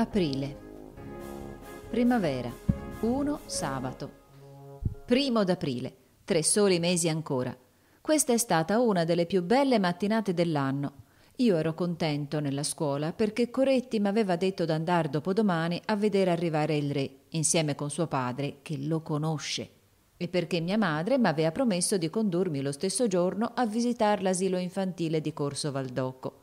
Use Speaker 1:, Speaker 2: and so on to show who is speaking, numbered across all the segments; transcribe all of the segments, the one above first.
Speaker 1: Aprile. Primavera. 1 sabato. Primo d'aprile. Tre soli mesi ancora. Questa è stata una delle più belle mattinate dell'anno. Io ero contento nella scuola perché Coretti mi aveva detto d'andar dopodomani a vedere arrivare il re, insieme con suo padre, che lo conosce, e perché mia madre mi aveva promesso di condurmi lo stesso giorno a visitare l'asilo infantile di Corso Valdocco.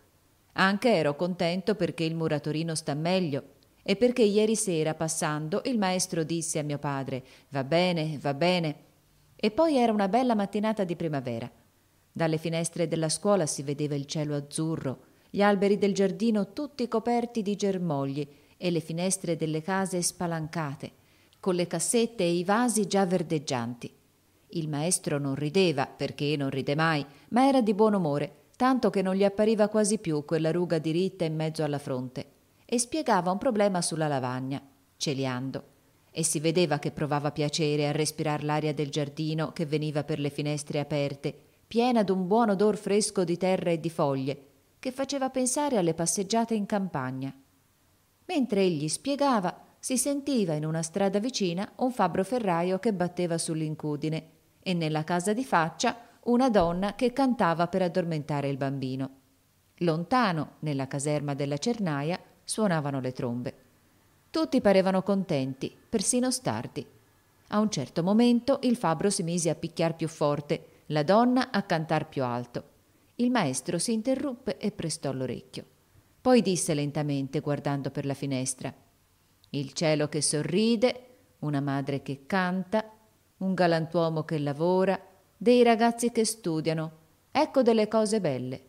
Speaker 1: Anche ero contento perché il muratorino sta meglio e perché ieri sera passando il maestro disse a mio padre Va bene, va bene, e poi era una bella mattinata di primavera. Dalle finestre della scuola si vedeva il cielo azzurro, gli alberi del giardino tutti coperti di germogli e le finestre delle case spalancate, con le cassette e i vasi già verdeggianti. Il maestro non rideva, perché non ride mai, ma era di buon umore, tanto che non gli appariva quasi più quella ruga diritta in mezzo alla fronte, e spiegava un problema sulla lavagna, celiando e si vedeva che provava piacere a respirar l'aria del giardino che veniva per le finestre aperte, piena d'un buon odor fresco di terra e di foglie, che faceva pensare alle passeggiate in campagna. Mentre egli spiegava, si sentiva in una strada vicina un fabbro ferraio che batteva sull'incudine e nella casa di faccia una donna che cantava per addormentare il bambino. Lontano, nella caserma della Cernaia, suonavano le trombe. Tutti parevano contenti, persino Stardi. A un certo momento il fabbro si mise a picchiar più forte, la donna a cantar più alto. Il maestro si interruppe e prestò l'orecchio. Poi disse lentamente, guardando per la finestra: Il cielo che sorride, una madre che canta, un galantuomo che lavora, dei ragazzi che studiano. Ecco delle cose belle.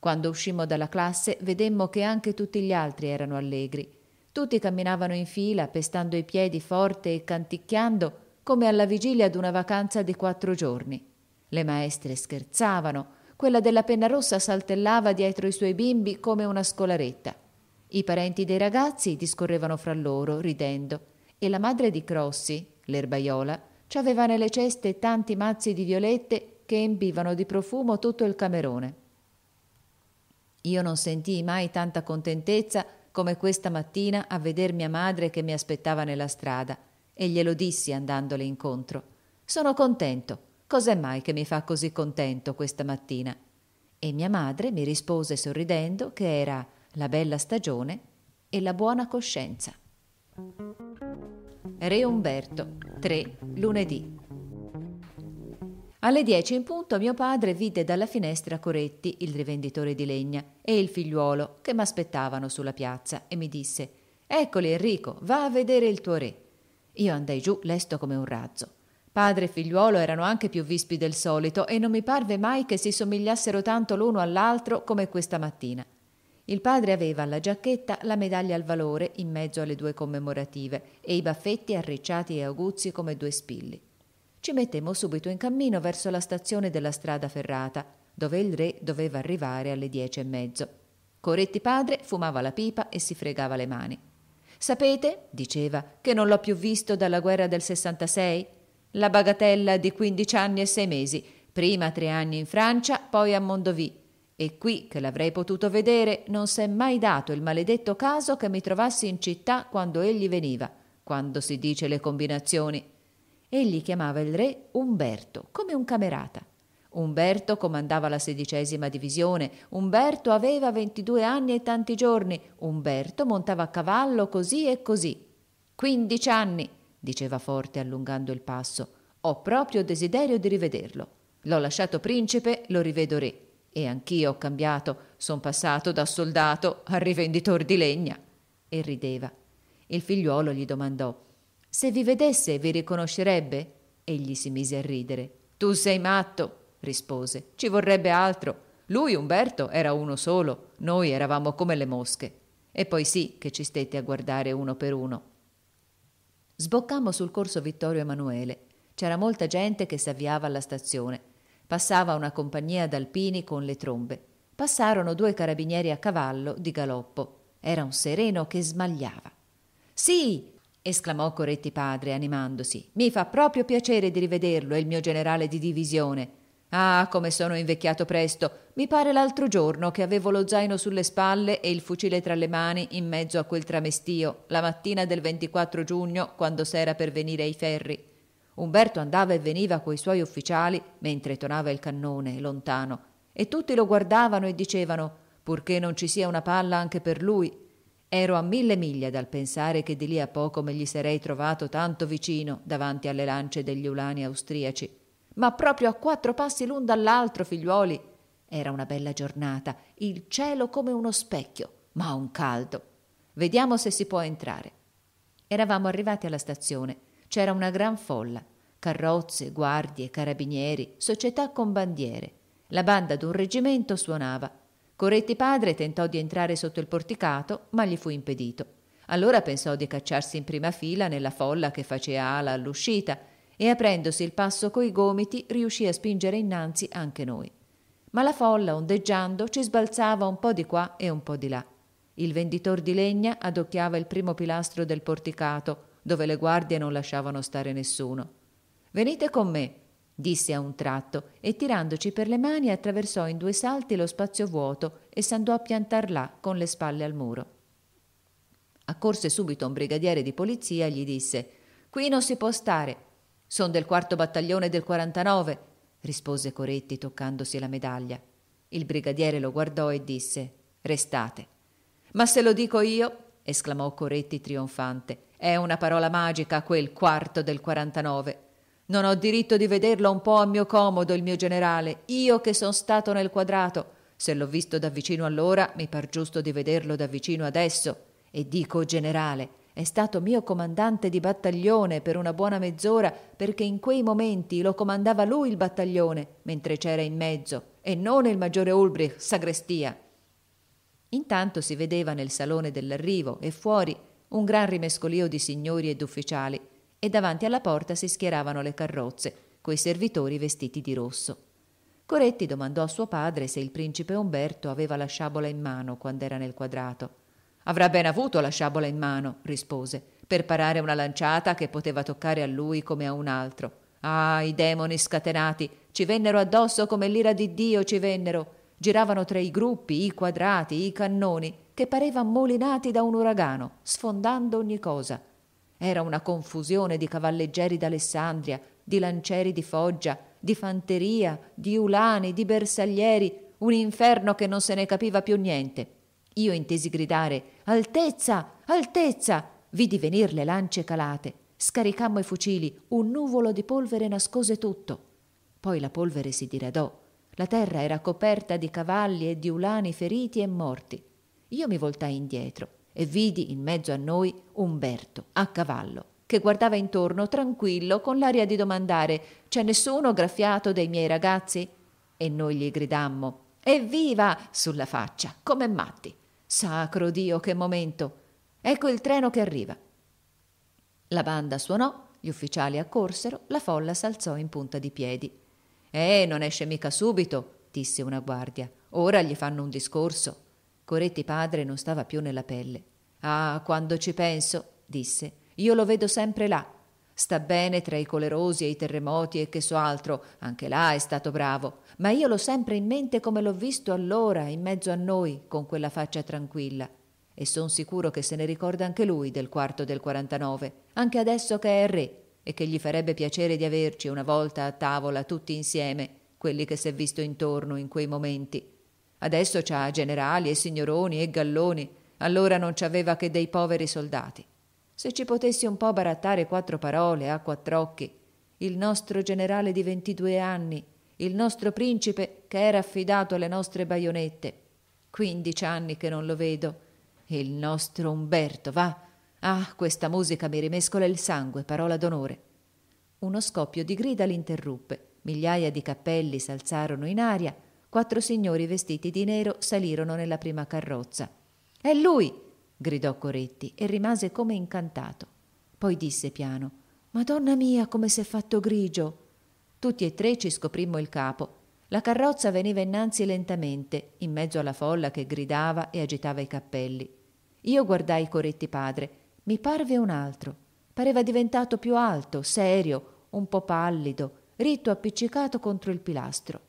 Speaker 1: Quando uscimmo dalla classe vedemmo che anche tutti gli altri erano allegri tutti camminavano in fila, pestando i piedi forte e canticchiando come alla vigilia d'una vacanza di quattro giorni. Le maestre scherzavano, quella della penna rossa saltellava dietro i suoi bimbi come una scolaretta. I parenti dei ragazzi discorrevano fra loro, ridendo, e la madre di Crossi, l'erbaiola, ci aveva nelle ceste tanti mazzi di violette che empivano di profumo tutto il camerone. Io non sentii mai tanta contentezza come questa mattina a veder mia madre che mi aspettava nella strada, e glielo dissi andandole incontro. Sono contento. Cos'è mai che mi fa così contento questa mattina? E mia madre mi rispose sorridendo che era la bella stagione e la buona coscienza. Re Umberto, 3 lunedì alle 10 in punto mio padre vide dalla finestra Coretti, il rivenditore di legna, e il figliuolo che m'aspettavano sulla piazza e mi disse Eccoli Enrico, va a vedere il tuo re. Io andai giù lesto come un razzo. Padre e figliuolo erano anche più vispi del solito e non mi parve mai che si somigliassero tanto l'uno all'altro come questa mattina. Il padre aveva alla giacchetta la medaglia al valore in mezzo alle due commemorative e i baffetti arricciati e aguzzi come due spilli ci mettemmo subito in cammino verso la stazione della strada ferrata, dove il re doveva arrivare alle dieci e mezzo. Coretti padre fumava la pipa e si fregava le mani. Sapete, diceva, che non l'ho più visto dalla guerra del 66? La bagatella di quindici anni e sei mesi, prima tre anni in Francia, poi a Mondovì. E qui che l'avrei potuto vedere non s'è mai dato il maledetto caso che mi trovassi in città quando egli veniva, quando si dice le combinazioni egli chiamava il re Umberto, come un camerata. Umberto comandava la sedicesima divisione, Umberto aveva 22 anni e tanti giorni, Umberto montava a cavallo così e così. 15 anni, diceva forte allungando il passo, ho proprio desiderio di rivederlo. L'ho lasciato principe, lo rivedo re. E anch'io ho cambiato, son passato da soldato a rivenditor di legna. E rideva. Il figliuolo gli domandò se vi vedesse vi riconoscerebbe? Egli si mise a ridere. Tu sei matto, rispose. Ci vorrebbe altro. Lui, Umberto, era uno solo, noi eravamo come le mosche. E poi sì che ci stette a guardare uno per uno. Sboccammo sul corso Vittorio Emanuele. C'era molta gente che si avviava alla stazione. Passava una compagnia d'alpini con le trombe. Passarono due carabinieri a cavallo di galoppo. Era un sereno che smagliava. Sì, esclamò Coretti padre animandosi. Mi fa proprio piacere di rivederlo, il mio generale di divisione. Ah, come sono invecchiato presto. Mi pare l'altro giorno che avevo lo zaino sulle spalle e il fucile tra le mani in mezzo a quel tramestio, la mattina del 24 giugno, quando s'era per venire ai ferri. Umberto andava e veniva coi suoi ufficiali mentre tonava il cannone lontano e tutti lo guardavano e dicevano purché non ci sia una palla anche per lui Ero a mille miglia dal pensare che di lì a poco me gli sarei trovato tanto vicino davanti alle lance degli ulani austriaci. Ma proprio a quattro passi l'un dall'altro, figliuoli. Era una bella giornata, il cielo come uno specchio, ma un caldo. Vediamo se si può entrare. Eravamo arrivati alla stazione. C'era una gran folla. Carrozze, guardie, carabinieri, società con bandiere. La banda d'un reggimento suonava Coretti padre tentò di entrare sotto il porticato, ma gli fu impedito. Allora pensò di cacciarsi in prima fila nella folla che faceva ala all'uscita e aprendosi il passo coi gomiti riuscì a spingere innanzi anche noi. Ma la folla, ondeggiando, ci sbalzava un po' di qua e un po' di là. Il venditor di legna adocchiava il primo pilastro del porticato, dove le guardie non lasciavano stare nessuno. Venite con me, disse a un tratto e tirandoci per le mani attraversò in due salti lo spazio vuoto e s'andò a piantar là con le spalle al muro. Accorse subito un brigadiere di polizia e gli disse Qui non si può stare. Sono del quarto battaglione del 49, rispose Coretti toccandosi la medaglia. Il brigadiere lo guardò e disse Restate. Ma se lo dico io, esclamò Coretti trionfante, è una parola magica quel quarto del 49. Non ho diritto di vederlo un po' a mio comodo, il mio generale, io che sono stato nel quadrato. Se l'ho visto da vicino allora, mi par giusto di vederlo da vicino adesso. E dico generale, è stato mio comandante di battaglione per una buona mezz'ora, perché in quei momenti lo comandava lui il battaglione, mentre c'era in mezzo, e non il maggiore Ulbrich, sagrestia. Intanto si vedeva nel salone dell'arrivo e fuori un gran rimescolio di signori ed ufficiali, e davanti alla porta si schieravano le carrozze, coi servitori vestiti di rosso. Coretti domandò a suo padre se il principe Umberto aveva la sciabola in mano quando era nel quadrato. Avrà ben avuto la sciabola in mano, rispose, per parare una lanciata che poteva toccare a lui come a un altro. Ah, i demoni scatenati ci vennero addosso come l'ira di Dio ci vennero. Giravano tra i gruppi, i quadrati, i cannoni, che pareva molinati da un uragano, sfondando ogni cosa. Era una confusione di cavalleggeri d'Alessandria, di lancieri di Foggia, di fanteria, di ulani, di bersaglieri, un inferno che non se ne capiva più niente. Io intesi gridare Altezza, altezza! Vidi venir le lance calate. Scaricammo i fucili, un nuvolo di polvere nascose tutto. Poi la polvere si diradò. La terra era coperta di cavalli e di ulani feriti e morti. Io mi voltai indietro e vidi in mezzo a noi Umberto a cavallo che guardava intorno tranquillo con l'aria di domandare c'è nessuno graffiato dei miei ragazzi? E noi gli gridammo evviva sulla faccia come matti. Sacro Dio che momento! Ecco il treno che arriva. La banda suonò, gli ufficiali accorsero, la folla s'alzò in punta di piedi. Eh, non esce mica subito, disse una guardia. Ora gli fanno un discorso. Coretti padre non stava più nella pelle. Ah, quando ci penso, disse, io lo vedo sempre là. Sta bene tra i colerosi e i terremoti e che so altro, anche là è stato bravo, ma io l'ho sempre in mente come l'ho visto allora, in mezzo a noi, con quella faccia tranquilla. E son sicuro che se ne ricorda anche lui del quarto del 49, anche adesso che è re, e che gli farebbe piacere di averci una volta a tavola tutti insieme, quelli che s'è visto intorno in quei momenti. Adesso c'ha generali e signoroni e galloni, allora non ci aveva che dei poveri soldati. Se ci potessi un po' barattare quattro parole a quattr'occhi, il nostro generale di ventidue anni, il nostro principe che era affidato alle nostre baionette. Quindici anni che non lo vedo. Il nostro Umberto, va. Ah, questa musica mi rimescola il sangue, parola d'onore. Uno scoppio di grida l'interruppe. Migliaia di cappelli s'alzarono in aria. Quattro signori vestiti di nero salirono nella prima carrozza. È lui! gridò Coretti e rimase come incantato. Poi disse piano: Madonna mia, come s'è fatto grigio! Tutti e tre ci scoprimmo il capo. La carrozza veniva innanzi lentamente, in mezzo alla folla che gridava e agitava i cappelli. Io guardai Coretti padre. Mi parve un altro. Pareva diventato più alto, serio, un po' pallido, ritto appiccicato contro il pilastro.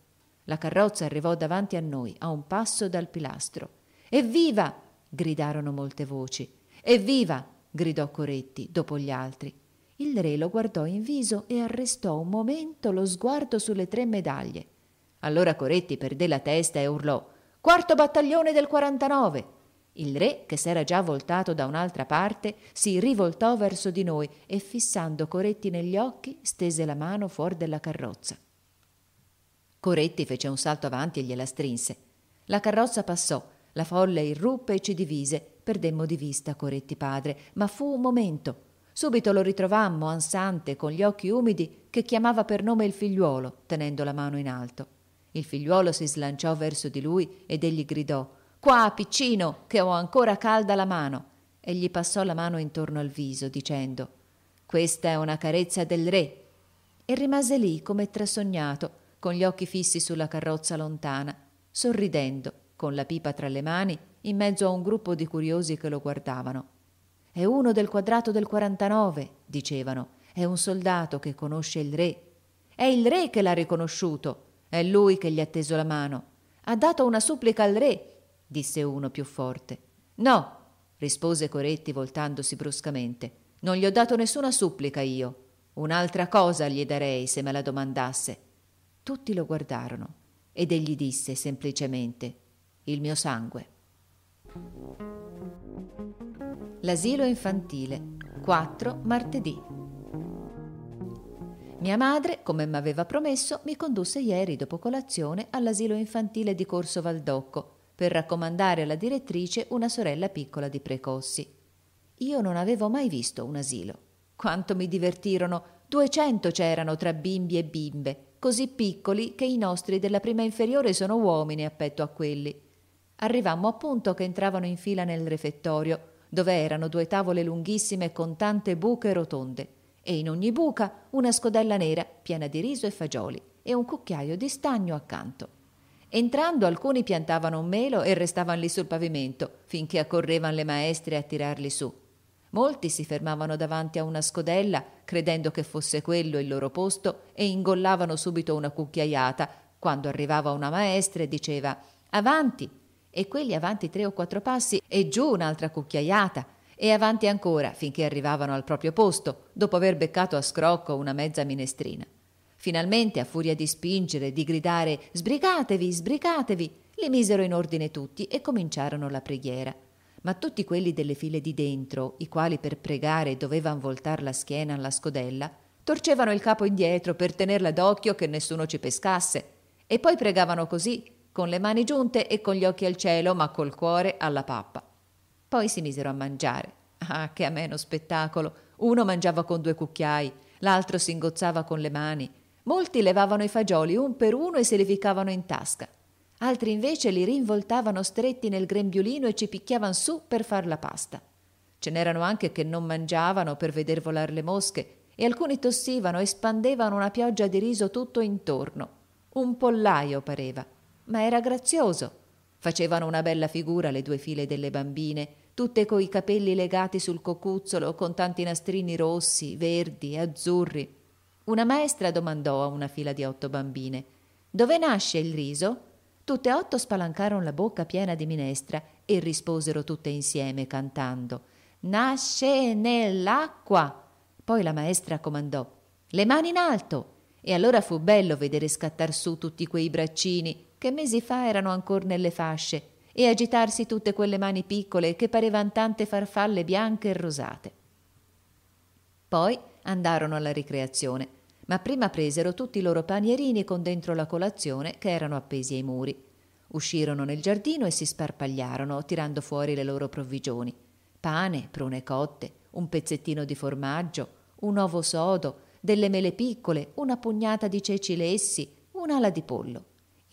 Speaker 1: La carrozza arrivò davanti a noi, a un passo dal pilastro. Evviva! gridarono molte voci. Evviva! gridò Coretti dopo gli altri. Il re lo guardò in viso e arrestò un momento lo sguardo sulle tre medaglie. Allora Coretti perdé la testa e urlò Quarto battaglione del 49! Il re, che s'era già voltato da un'altra parte, si rivoltò verso di noi e, fissando Coretti negli occhi, stese la mano fuori della carrozza. Coretti fece un salto avanti e gliela strinse. La carrozza passò la folla irruppe e ci divise, perdemmo di vista Coretti padre, ma fu un momento. Subito lo ritrovammo, ansante, con gli occhi umidi, che chiamava per nome il figliuolo, tenendo la mano in alto. Il figliuolo si slanciò verso di lui ed egli gridò Qua, piccino, che ho ancora calda la mano. E gli passò la mano intorno al viso, dicendo Questa è una carezza del re. E rimase lì come trasognato, con gli occhi fissi sulla carrozza lontana, sorridendo con la pipa tra le mani, in mezzo a un gruppo di curiosi che lo guardavano. È uno del quadrato del 49, dicevano. È un soldato che conosce il re. È il re che l'ha riconosciuto. È lui che gli ha teso la mano. Ha dato una supplica al re, disse uno più forte. No, rispose Coretti voltandosi bruscamente. Non gli ho dato nessuna supplica io. Un'altra cosa gli darei se me la domandasse. Tutti lo guardarono ed egli disse semplicemente il mio sangue. L'asilo infantile, 4 martedì. Mia madre, come mi aveva promesso, mi condusse ieri dopo colazione all'asilo infantile di Corso Valdocco per raccomandare alla direttrice una sorella piccola di precossi. Io non avevo mai visto un asilo. Quanto mi divertirono! Duecento c'erano tra bimbi e bimbe, così piccoli che i nostri della prima inferiore sono uomini appetto a quelli. Arrivammo appunto che entravano in fila nel refettorio, dove erano due tavole lunghissime con tante buche rotonde, e in ogni buca una scodella nera piena di riso e fagioli e un cucchiaio di stagno accanto. Entrando alcuni piantavano un melo e restavano lì sul pavimento finché accorrevano le maestre a tirarli su. Molti si fermavano davanti a una scodella, credendo che fosse quello il loro posto, e ingollavano subito una cucchiaiata, quando arrivava una maestra e diceva Avanti, e quelli avanti tre o quattro passi e giù un'altra cucchiaiata e avanti ancora finché arrivavano al proprio posto, dopo aver beccato a scrocco una mezza minestrina. Finalmente, a furia di spingere, di gridare sbrigatevi, sbrigatevi, li misero in ordine tutti e cominciarono la preghiera. Ma tutti quelli delle file di dentro, i quali per pregare dovevano voltare la schiena alla scodella, torcevano il capo indietro per tenerla d'occhio che nessuno ci pescasse, e poi pregavano così, con le mani giunte e con gli occhi al cielo, ma col cuore alla pappa. Poi si misero a mangiare. Ah, che ameno spettacolo! Uno mangiava con due cucchiai, l'altro si ingozzava con le mani. Molti levavano i fagioli un per uno e se li ficcavano in tasca. Altri invece li rinvoltavano stretti nel grembiulino e ci picchiavano su per far la pasta. Ce n'erano anche che non mangiavano per veder volare le mosche e alcuni tossivano e spandevano una pioggia di riso tutto intorno. Un pollaio pareva ma era grazioso. Facevano una bella figura le due file delle bambine, tutte coi capelli legati sul cocuzzolo, con tanti nastrini rossi, verdi, azzurri. Una maestra domandò a una fila di otto bambine: Dove nasce il riso? Tutte e otto spalancarono la bocca piena di minestra e risposero tutte insieme cantando: Nasce nell'acqua. Poi la maestra comandò: Le mani in alto. E allora fu bello vedere scattar su tutti quei braccini, che mesi fa erano ancora nelle fasce, e agitarsi tutte quelle mani piccole che parevano tante farfalle bianche e rosate. Poi andarono alla ricreazione, ma prima presero tutti i loro panierini con dentro la colazione che erano appesi ai muri. Uscirono nel giardino e si sparpagliarono, tirando fuori le loro provvigioni. Pane, prune cotte, un pezzettino di formaggio, un ovo sodo, delle mele piccole, una pugnata di ceci lessi, un'ala di pollo.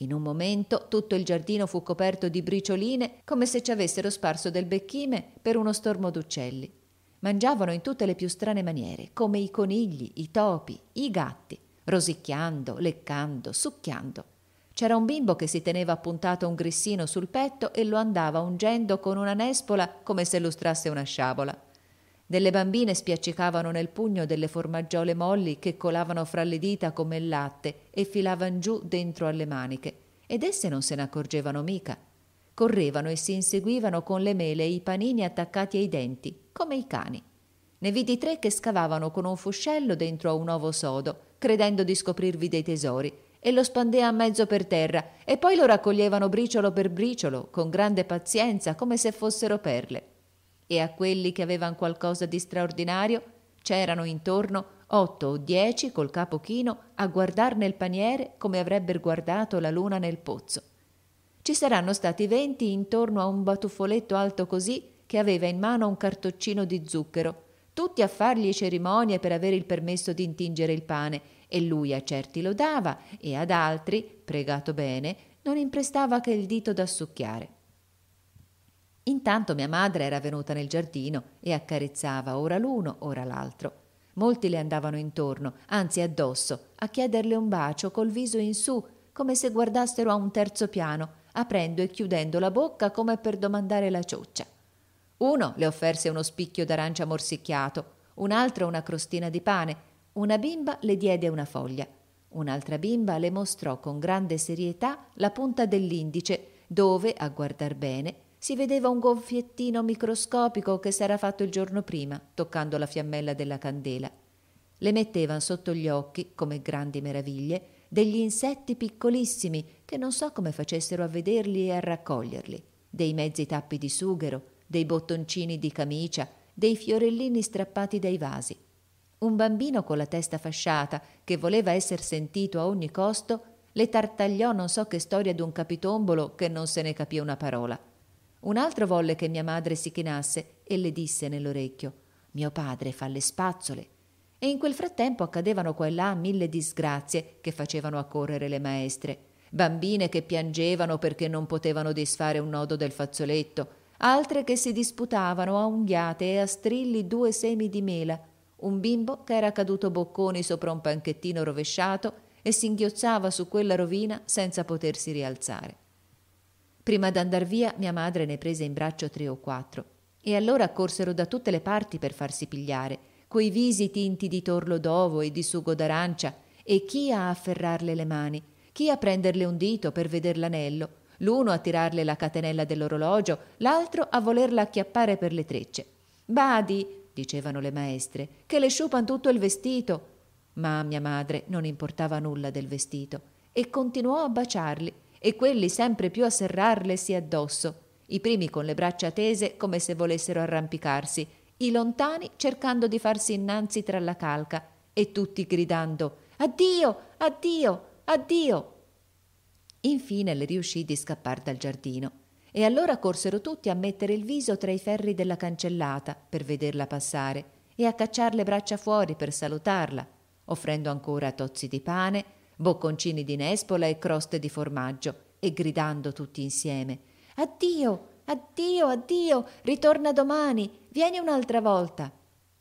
Speaker 1: In un momento tutto il giardino fu coperto di bricioline come se ci avessero sparso del becchime per uno stormo d'uccelli. Mangiavano in tutte le più strane maniere, come i conigli, i topi, i gatti, rosicchiando, leccando, succhiando. C'era un bimbo che si teneva appuntato un grissino sul petto e lo andava ungendo con una nespola come se lustrasse una sciabola. Delle bambine spiaccicavano nel pugno delle formaggiole molli che colavano fra le dita come il latte e filavan giù dentro alle maniche, ed esse non se ne accorgevano mica. Correvano e si inseguivano con le mele e i panini attaccati ai denti, come i cani. Ne vidi tre che scavavano con un fuscello dentro a un ovo sodo, credendo di scoprirvi dei tesori, e lo spandea a mezzo per terra, e poi lo raccoglievano briciolo per briciolo, con grande pazienza, come se fossero perle e a quelli che avevano qualcosa di straordinario c'erano intorno otto o dieci col capo chino a guardar nel paniere come avrebbero guardato la luna nel pozzo. Ci saranno stati venti intorno a un batuffoletto alto così che aveva in mano un cartoccino di zucchero, tutti a fargli cerimonie per avere il permesso di intingere il pane, e lui a certi lo dava e ad altri, pregato bene, non imprestava che il dito da succhiare. Intanto mia madre era venuta nel giardino e accarezzava ora l'uno, ora l'altro. Molti le andavano intorno, anzi addosso, a chiederle un bacio col viso in su, come se guardassero a un terzo piano, aprendo e chiudendo la bocca come per domandare la cioccia. Uno le offerse uno spicchio d'arancia morsicchiato, un altro una crostina di pane, una bimba le diede una foglia. Un'altra bimba le mostrò con grande serietà la punta dell'indice, dove, a guardar bene, si vedeva un gonfiettino microscopico che s'era fatto il giorno prima, toccando la fiammella della candela. Le mettevan sotto gli occhi, come grandi meraviglie, degli insetti piccolissimi che non so come facessero a vederli e a raccoglierli, dei mezzi tappi di sughero, dei bottoncini di camicia, dei fiorellini strappati dai vasi. Un bambino con la testa fasciata, che voleva esser sentito a ogni costo, le tartagliò non so che storia d'un capitombolo che non se ne capì una parola un altro volle che mia madre si chinasse e le disse nell'orecchio Mio padre fa le spazzole. E in quel frattempo accadevano qua e là mille disgrazie che facevano accorrere le maestre. Bambine che piangevano perché non potevano disfare un nodo del fazzoletto, altre che si disputavano a unghiate e a strilli due semi di mela, un bimbo che era caduto bocconi sopra un panchettino rovesciato e singhiozzava su quella rovina senza potersi rialzare. Prima d'andar via mia madre ne prese in braccio tre o quattro, e allora corsero da tutte le parti per farsi pigliare, coi visi tinti di torlo d'ovo e di sugo d'arancia, e chi a afferrarle le mani, chi a prenderle un dito per veder l'anello, l'uno a tirarle la catenella dell'orologio, l'altro a volerla acchiappare per le trecce. Badi, dicevano le maestre, che le sciupan tutto il vestito. Ma a mia madre non importava nulla del vestito, e continuò a baciarli, e quelli sempre più a serrarlesi addosso, i primi con le braccia tese come se volessero arrampicarsi, i lontani cercando di farsi innanzi tra la calca e tutti gridando Addio, addio, addio. Infine le riuscì di scappare dal giardino e allora corsero tutti a mettere il viso tra i ferri della cancellata per vederla passare e a cacciar le braccia fuori per salutarla, offrendo ancora tozzi di pane, bocconcini di nespola e croste di formaggio, e gridando tutti insieme Addio, addio, addio, ritorna domani, vieni un'altra volta.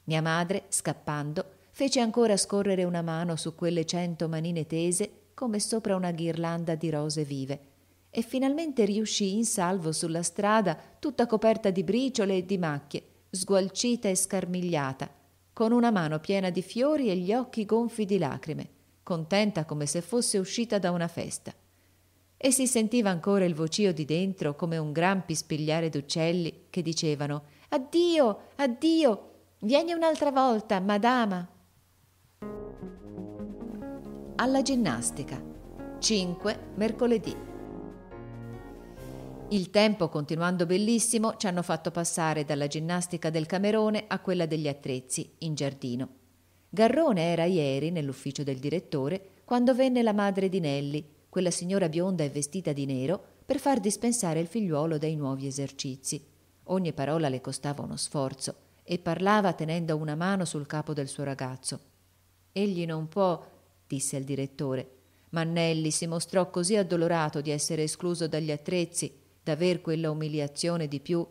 Speaker 1: Mia madre, scappando, fece ancora scorrere una mano su quelle cento manine tese come sopra una ghirlanda di rose vive e finalmente riuscì in salvo sulla strada tutta coperta di briciole e di macchie, sgualcita e scarmigliata, con una mano piena di fiori e gli occhi gonfi di lacrime contenta come se fosse uscita da una festa. E si sentiva ancora il vocio di dentro come un gran pispigliare d'uccelli che dicevano Addio, addio, vieni un'altra volta, madama. Alla ginnastica. 5 mercoledì. Il tempo, continuando bellissimo, ci hanno fatto passare dalla ginnastica del Camerone a quella degli attrezzi, in giardino. Garrone era ieri nell'ufficio del direttore quando venne la madre di Nelli, quella signora bionda e vestita di nero, per far dispensare il figliuolo dai nuovi esercizi. Ogni parola le costava uno sforzo e parlava tenendo una mano sul capo del suo ragazzo. Egli non può, disse il direttore. Mannelli si mostrò così addolorato di essere escluso dagli attrezzi, d'aver quella umiliazione di più.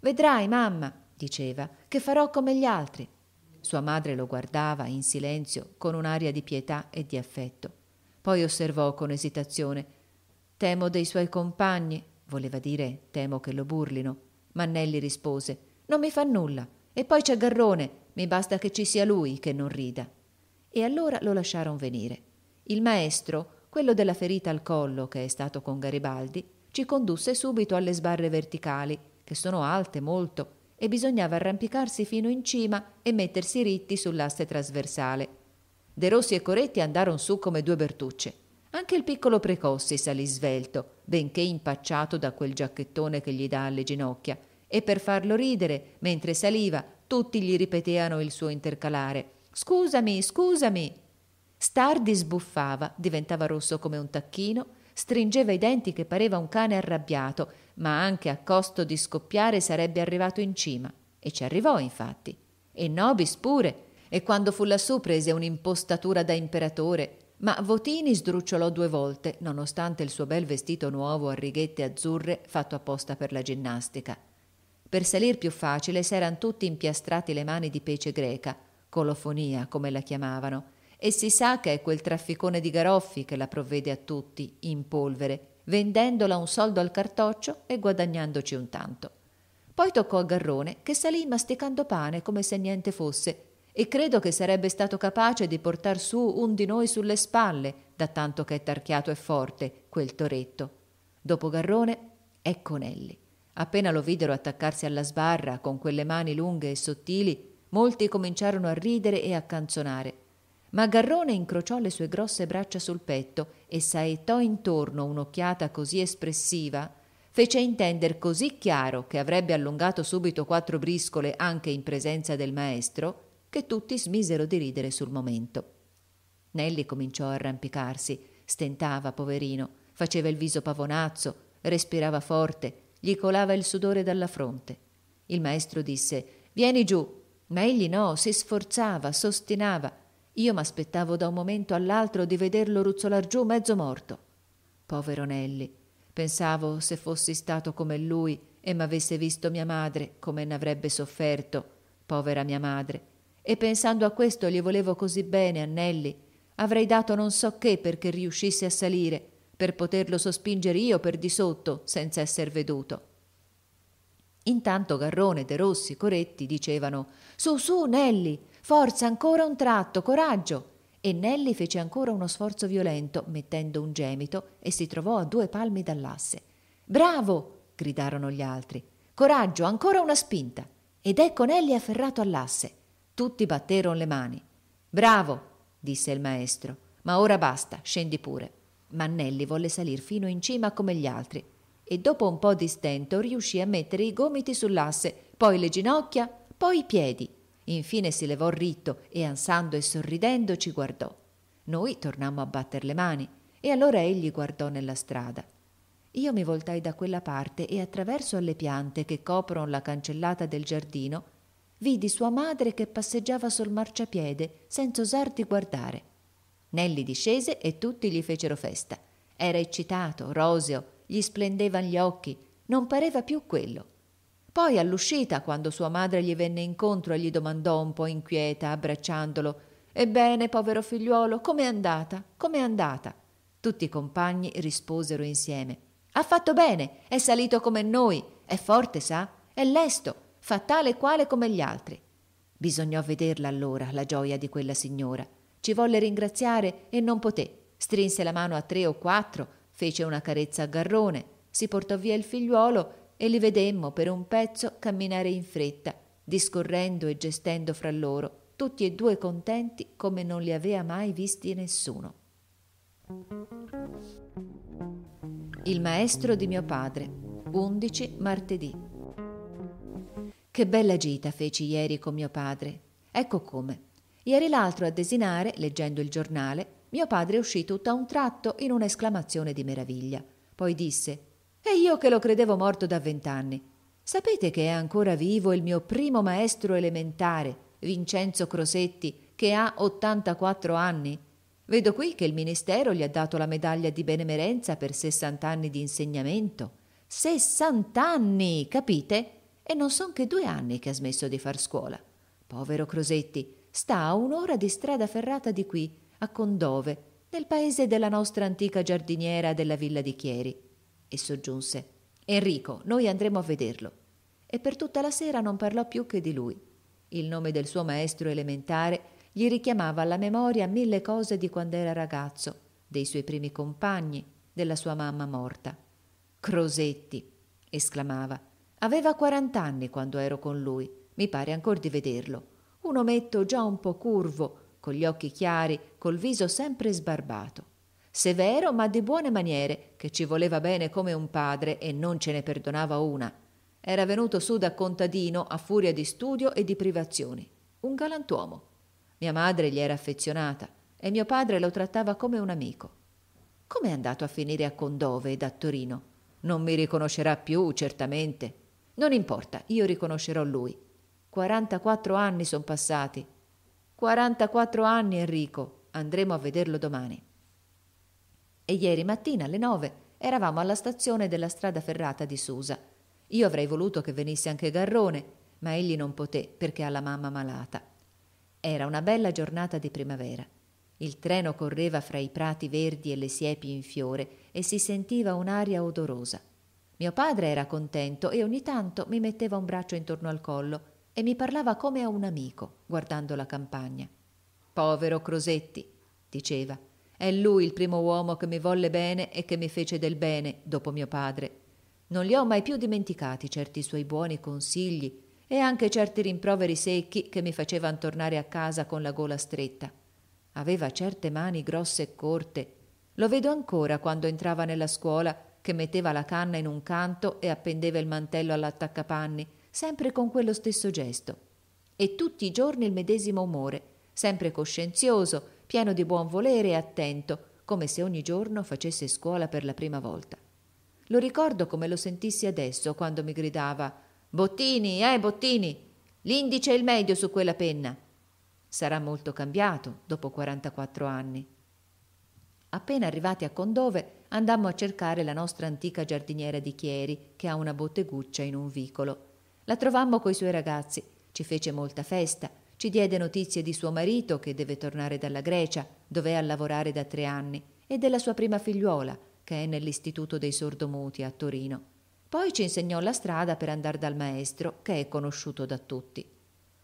Speaker 1: Vedrai, mamma, diceva, che farò come gli altri. Sua madre lo guardava in silenzio con un'aria di pietà e di affetto. Poi osservò con esitazione Temo dei suoi compagni, voleva dire temo che lo burlino. Mannelli rispose Non mi fa nulla. E poi c'è Garrone, mi basta che ci sia lui che non rida. E allora lo lasciaron venire. Il maestro, quello della ferita al collo che è stato con Garibaldi, ci condusse subito alle sbarre verticali, che sono alte molto, e bisognava arrampicarsi fino in cima e mettersi ritti sull'asse trasversale. De Rossi e Coretti andarono su come due bertucce. Anche il piccolo Precossi salì svelto, benché impacciato da quel giacchettone che gli dà alle ginocchia, e per farlo ridere, mentre saliva, tutti gli ripeteano il suo intercalare. Scusami, scusami. Stardi sbuffava, diventava rosso come un tacchino, stringeva i denti che pareva un cane arrabbiato ma anche a costo di scoppiare sarebbe arrivato in cima, e ci arrivò infatti, e Nobis pure, e quando fu lassù prese un'impostatura da imperatore, ma Votini sdrucciolò due volte, nonostante il suo bel vestito nuovo a righette azzurre fatto apposta per la ginnastica. Per salir più facile s'eran tutti impiastrati le mani di pece greca, colofonia come la chiamavano, e si sa che è quel trafficone di Garoffi che la provvede a tutti, in polvere, vendendola un soldo al cartoccio e guadagnandoci un tanto. Poi toccò a Garrone, che salì masticando pane come se niente fosse, e credo che sarebbe stato capace di portar su un di noi sulle spalle, da tanto che è tarchiato e forte, quel toretto. Dopo Garrone, ecco Nelli. Appena lo videro attaccarsi alla sbarra con quelle mani lunghe e sottili, molti cominciarono a ridere e a canzonare ma Garrone incrociò le sue grosse braccia sul petto e saettò intorno un'occhiata così espressiva, fece intender così chiaro che avrebbe allungato subito quattro briscole anche in presenza del maestro, che tutti smisero di ridere sul momento. Nelli cominciò a arrampicarsi, stentava, poverino, faceva il viso pavonazzo, respirava forte, gli colava il sudore dalla fronte. Il maestro disse Vieni giù, ma egli no, si sforzava, sostinava, io m'aspettavo da un momento all'altro di vederlo ruzzolar giù mezzo morto. Povero Nelli. Pensavo se fossi stato come lui e m'avesse visto mia madre come ne avrebbe sofferto, povera mia madre. E pensando a questo gli volevo così bene a Nelli. Avrei dato non so che perché riuscisse a salire, per poterlo sospingere io per di sotto senza esser veduto. Intanto Garrone, De Rossi, Coretti dicevano Su, su, Nelli, Forza ancora un tratto, coraggio! E Nelli fece ancora uno sforzo violento, mettendo un gemito, e si trovò a due palmi dall'asse. Bravo! gridarono gli altri. Coraggio, ancora una spinta! Ed ecco Nelli afferrato all'asse. Tutti batterono le mani. Bravo! disse il maestro. Ma ora basta, scendi pure. Ma Nelli volle salir fino in cima come gli altri e dopo un po' di stento riuscì a mettere i gomiti sull'asse, poi le ginocchia, poi i piedi. Infine si levò ritto e ansando e sorridendo ci guardò. Noi tornammo a batter le mani e allora egli guardò nella strada. Io mi voltai da quella parte e attraverso alle piante che coprono la cancellata del giardino vidi sua madre che passeggiava sul marciapiede senza osar di guardare. Nelli discese e tutti gli fecero festa. Era eccitato, roseo, gli splendevano gli occhi, non pareva più quello. Poi all'uscita, quando sua madre gli venne incontro e gli domandò un po' inquieta, abbracciandolo Ebbene, povero figliuolo, com'è andata? Com'è andata? Tutti i compagni risposero insieme Ha fatto bene, è salito come noi, è forte, sa? È lesto, fa tale e quale come gli altri. Bisognò vederla allora, la gioia di quella signora. Ci volle ringraziare e non poté. Strinse la mano a tre o quattro, fece una carezza a Garrone, si portò via il figliuolo e li vedemmo per un pezzo camminare in fretta, discorrendo e gestendo fra loro, tutti e due contenti come non li aveva mai visti nessuno. Il maestro di mio padre, 11 martedì. Che bella gita feci ieri con mio padre. Ecco come. Ieri l'altro a desinare, leggendo il giornale, mio padre uscì tutto a un tratto in un'esclamazione di meraviglia. Poi disse e io che lo credevo morto da vent'anni. Sapete che è ancora vivo il mio primo maestro elementare, Vincenzo Crosetti, che ha 84 anni? Vedo qui che il Ministero gli ha dato la medaglia di benemerenza per 60 anni di insegnamento. 60 anni, capite? E non son che due anni che ha smesso di far scuola. Povero Crosetti, sta a un'ora di strada ferrata di qui, a Condove, nel paese della nostra antica giardiniera della villa di Chieri e soggiunse Enrico, noi andremo a vederlo. E per tutta la sera non parlò più che di lui. Il nome del suo maestro elementare gli richiamava alla memoria mille cose di quando era ragazzo, dei suoi primi compagni, della sua mamma morta. Crosetti, esclamava. Aveva quarant'anni quando ero con lui, mi pare ancora di vederlo. Un ometto già un po' curvo, con gli occhi chiari, col viso sempre sbarbato severo ma di buone maniere, che ci voleva bene come un padre e non ce ne perdonava una. Era venuto su da contadino a furia di studio e di privazioni. Un galantuomo. Mia madre gli era affezionata e mio padre lo trattava come un amico. Com'è andato a finire a Condove ed a Torino? Non mi riconoscerà più, certamente. Non importa, io riconoscerò lui. 44 anni sono passati. 44 anni, Enrico. Andremo a vederlo domani e ieri mattina alle nove eravamo alla stazione della strada ferrata di Susa. Io avrei voluto che venisse anche Garrone, ma egli non poté perché ha la mamma malata. Era una bella giornata di primavera. Il treno correva fra i prati verdi e le siepi in fiore e si sentiva un'aria odorosa. Mio padre era contento e ogni tanto mi metteva un braccio intorno al collo e mi parlava come a un amico, guardando la campagna. Povero Crosetti, diceva, è lui il primo uomo che mi volle bene e che mi fece del bene dopo mio padre. Non li ho mai più dimenticati certi suoi buoni consigli e anche certi rimproveri secchi che mi facevano tornare a casa con la gola stretta. Aveva certe mani grosse e corte. Lo vedo ancora quando entrava nella scuola che metteva la canna in un canto e appendeva il mantello all'attaccapanni, sempre con quello stesso gesto. E tutti i giorni il medesimo umore, sempre coscienzioso, pieno di buon volere e attento, come se ogni giorno facesse scuola per la prima volta. Lo ricordo come lo sentissi adesso quando mi gridava Bottini, eh, Bottini, l'indice e il medio su quella penna. Sarà molto cambiato dopo 44 anni. Appena arrivati a Condove, andammo a cercare la nostra antica giardiniera di Chieri, che ha una botteguccia in un vicolo. La trovammo coi suoi ragazzi, ci fece molta festa, ci diede notizie di suo marito che deve tornare dalla Grecia, dove è a lavorare da tre anni, e della sua prima figliuola, che è nell'istituto dei sordomuti a Torino. Poi ci insegnò la strada per andare dal maestro, che è conosciuto da tutti.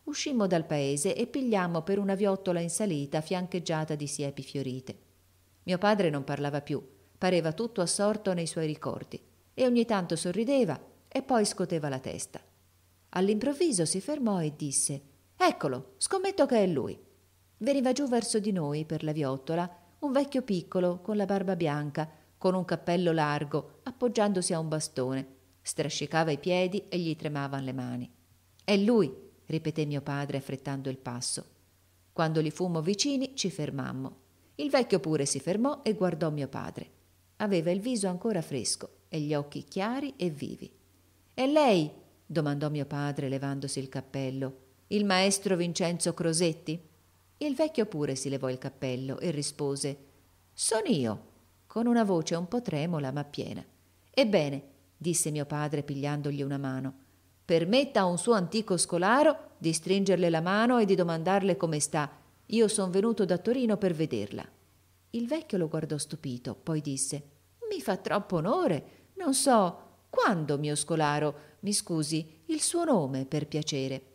Speaker 1: Uscimmo dal paese e pigliammo per una viottola in salita fiancheggiata di siepi fiorite. Mio padre non parlava più, pareva tutto assorto nei suoi ricordi, e ogni tanto sorrideva e poi scoteva la testa. All'improvviso si fermò e disse Eccolo, scommetto che è lui. Veniva giù verso di noi per la viottola un vecchio piccolo con la barba bianca, con un cappello largo, appoggiandosi a un bastone. Strascicava i piedi e gli tremavano le mani. È lui, ripeté mio padre affrettando il passo. Quando li fummo vicini ci fermammo. Il vecchio pure si fermò e guardò mio padre. Aveva il viso ancora fresco e gli occhi chiari e vivi. È lei? domandò mio padre levandosi il cappello il maestro Vincenzo Crosetti. Il vecchio pure si levò il cappello e rispose Sono io, con una voce un po' tremola ma piena. Ebbene, disse mio padre pigliandogli una mano, permetta a un suo antico scolaro di stringerle la mano e di domandarle come sta. Io son venuto da Torino per vederla. Il vecchio lo guardò stupito, poi disse Mi fa troppo onore. Non so quando, mio scolaro, mi scusi, il suo nome, per piacere.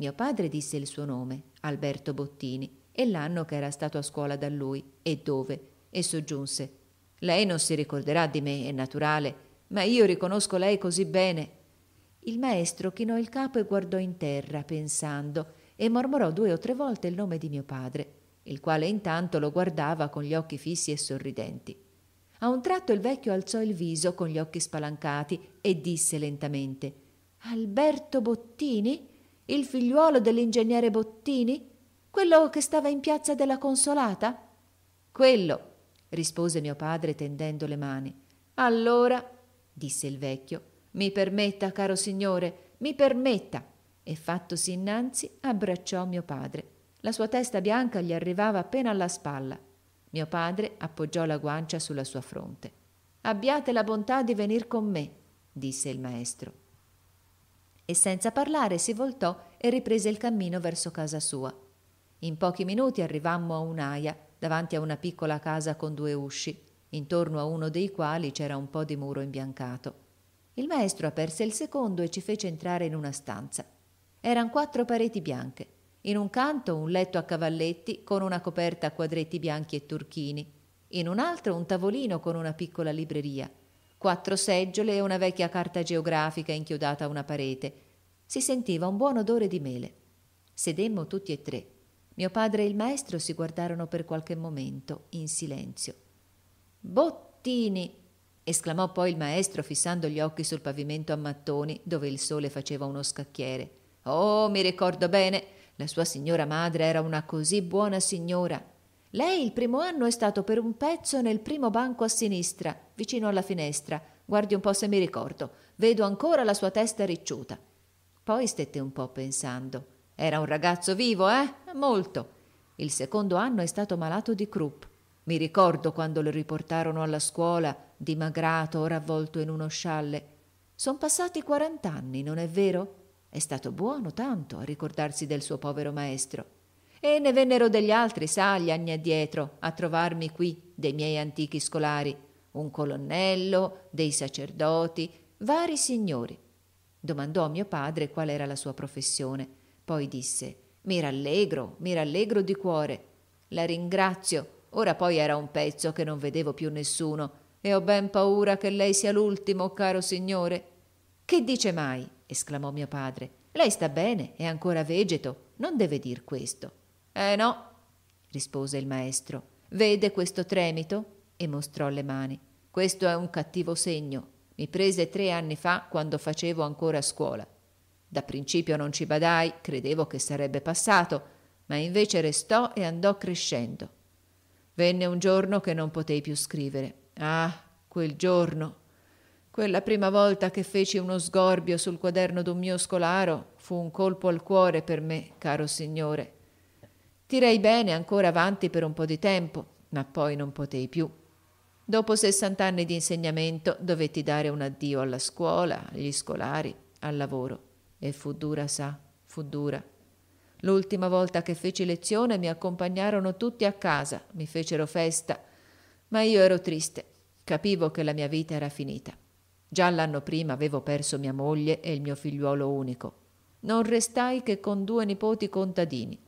Speaker 1: Mio padre disse il suo nome, Alberto Bottini, e l'anno che era stato a scuola da lui e dove, e soggiunse Lei non si ricorderà di me, è naturale, ma io riconosco lei così bene. Il maestro chinò il capo e guardò in terra, pensando, e mormorò due o tre volte il nome di mio padre, il quale intanto lo guardava con gli occhi fissi e sorridenti. A un tratto il vecchio alzò il viso con gli occhi spalancati e disse lentamente Alberto Bottini? Il figliuolo dell'ingegnere Bottini? Quello che stava in piazza della Consolata? Quello, rispose mio padre tendendo le mani. Allora, disse il vecchio, mi permetta, caro signore, mi permetta. E fattosi innanzi, abbracciò mio padre. La sua testa bianca gli arrivava appena alla spalla. Mio padre appoggiò la guancia sulla sua fronte. Abbiate la bontà di venir con me, disse il maestro e senza parlare si voltò e riprese il cammino verso casa sua. In pochi minuti arrivammo a un'aia, davanti a una piccola casa con due usci, intorno a uno dei quali c'era un po' di muro imbiancato. Il maestro aperse il secondo e ci fece entrare in una stanza. Eran quattro pareti bianche. In un canto un letto a cavalletti con una coperta a quadretti bianchi e turchini. In un altro un tavolino con una piccola libreria quattro seggiole e una vecchia carta geografica inchiodata a una parete. Si sentiva un buon odore di mele. Sedemmo tutti e tre. Mio padre e il maestro si guardarono per qualche momento in silenzio. Bottini! esclamò poi il maestro fissando gli occhi sul pavimento a mattoni dove il sole faceva uno scacchiere. Oh, mi ricordo bene, la sua signora madre era una così buona signora. Lei il primo anno è stato per un pezzo nel primo banco a sinistra, vicino alla finestra. Guardi un po' se mi ricordo. Vedo ancora la sua testa ricciuta. Poi stette un po' pensando. Era un ragazzo vivo, eh? Molto. Il secondo anno è stato malato di croup. Mi ricordo quando lo riportarono alla scuola, dimagrato, ora avvolto in uno scialle. Son passati quarant'anni, non è vero? È stato buono tanto a ricordarsi del suo povero maestro. E ne vennero degli altri, sa, gli anni addietro, a trovarmi qui, dei miei antichi scolari, un colonnello, dei sacerdoti, vari signori. Domandò a mio padre qual era la sua professione, poi disse Mi rallegro, mi rallegro di cuore. La ringrazio. Ora poi era un pezzo che non vedevo più nessuno, e ho ben paura che lei sia l'ultimo, caro signore. Che dice mai? esclamò mio padre. Lei sta bene, è ancora vegeto, non deve dir questo. Eh no, rispose il maestro. Vede questo tremito? e mostrò le mani. Questo è un cattivo segno. Mi prese tre anni fa quando facevo ancora scuola. Da principio non ci badai, credevo che sarebbe passato, ma invece restò e andò crescendo. Venne un giorno che non potei più scrivere. Ah, quel giorno! Quella prima volta che feci uno sgorbio sul quaderno d'un mio scolaro fu un colpo al cuore per me, caro signore. Tirei bene ancora avanti per un po' di tempo, ma poi non potei più. Dopo sessant'anni di insegnamento dovetti dare un addio alla scuola, agli scolari, al lavoro. E fu dura, sa, fu dura. L'ultima volta che feci lezione mi accompagnarono tutti a casa, mi fecero festa, ma io ero triste, capivo che la mia vita era finita. Già l'anno prima avevo perso mia moglie e il mio figliuolo unico. Non restai che con due nipoti contadini.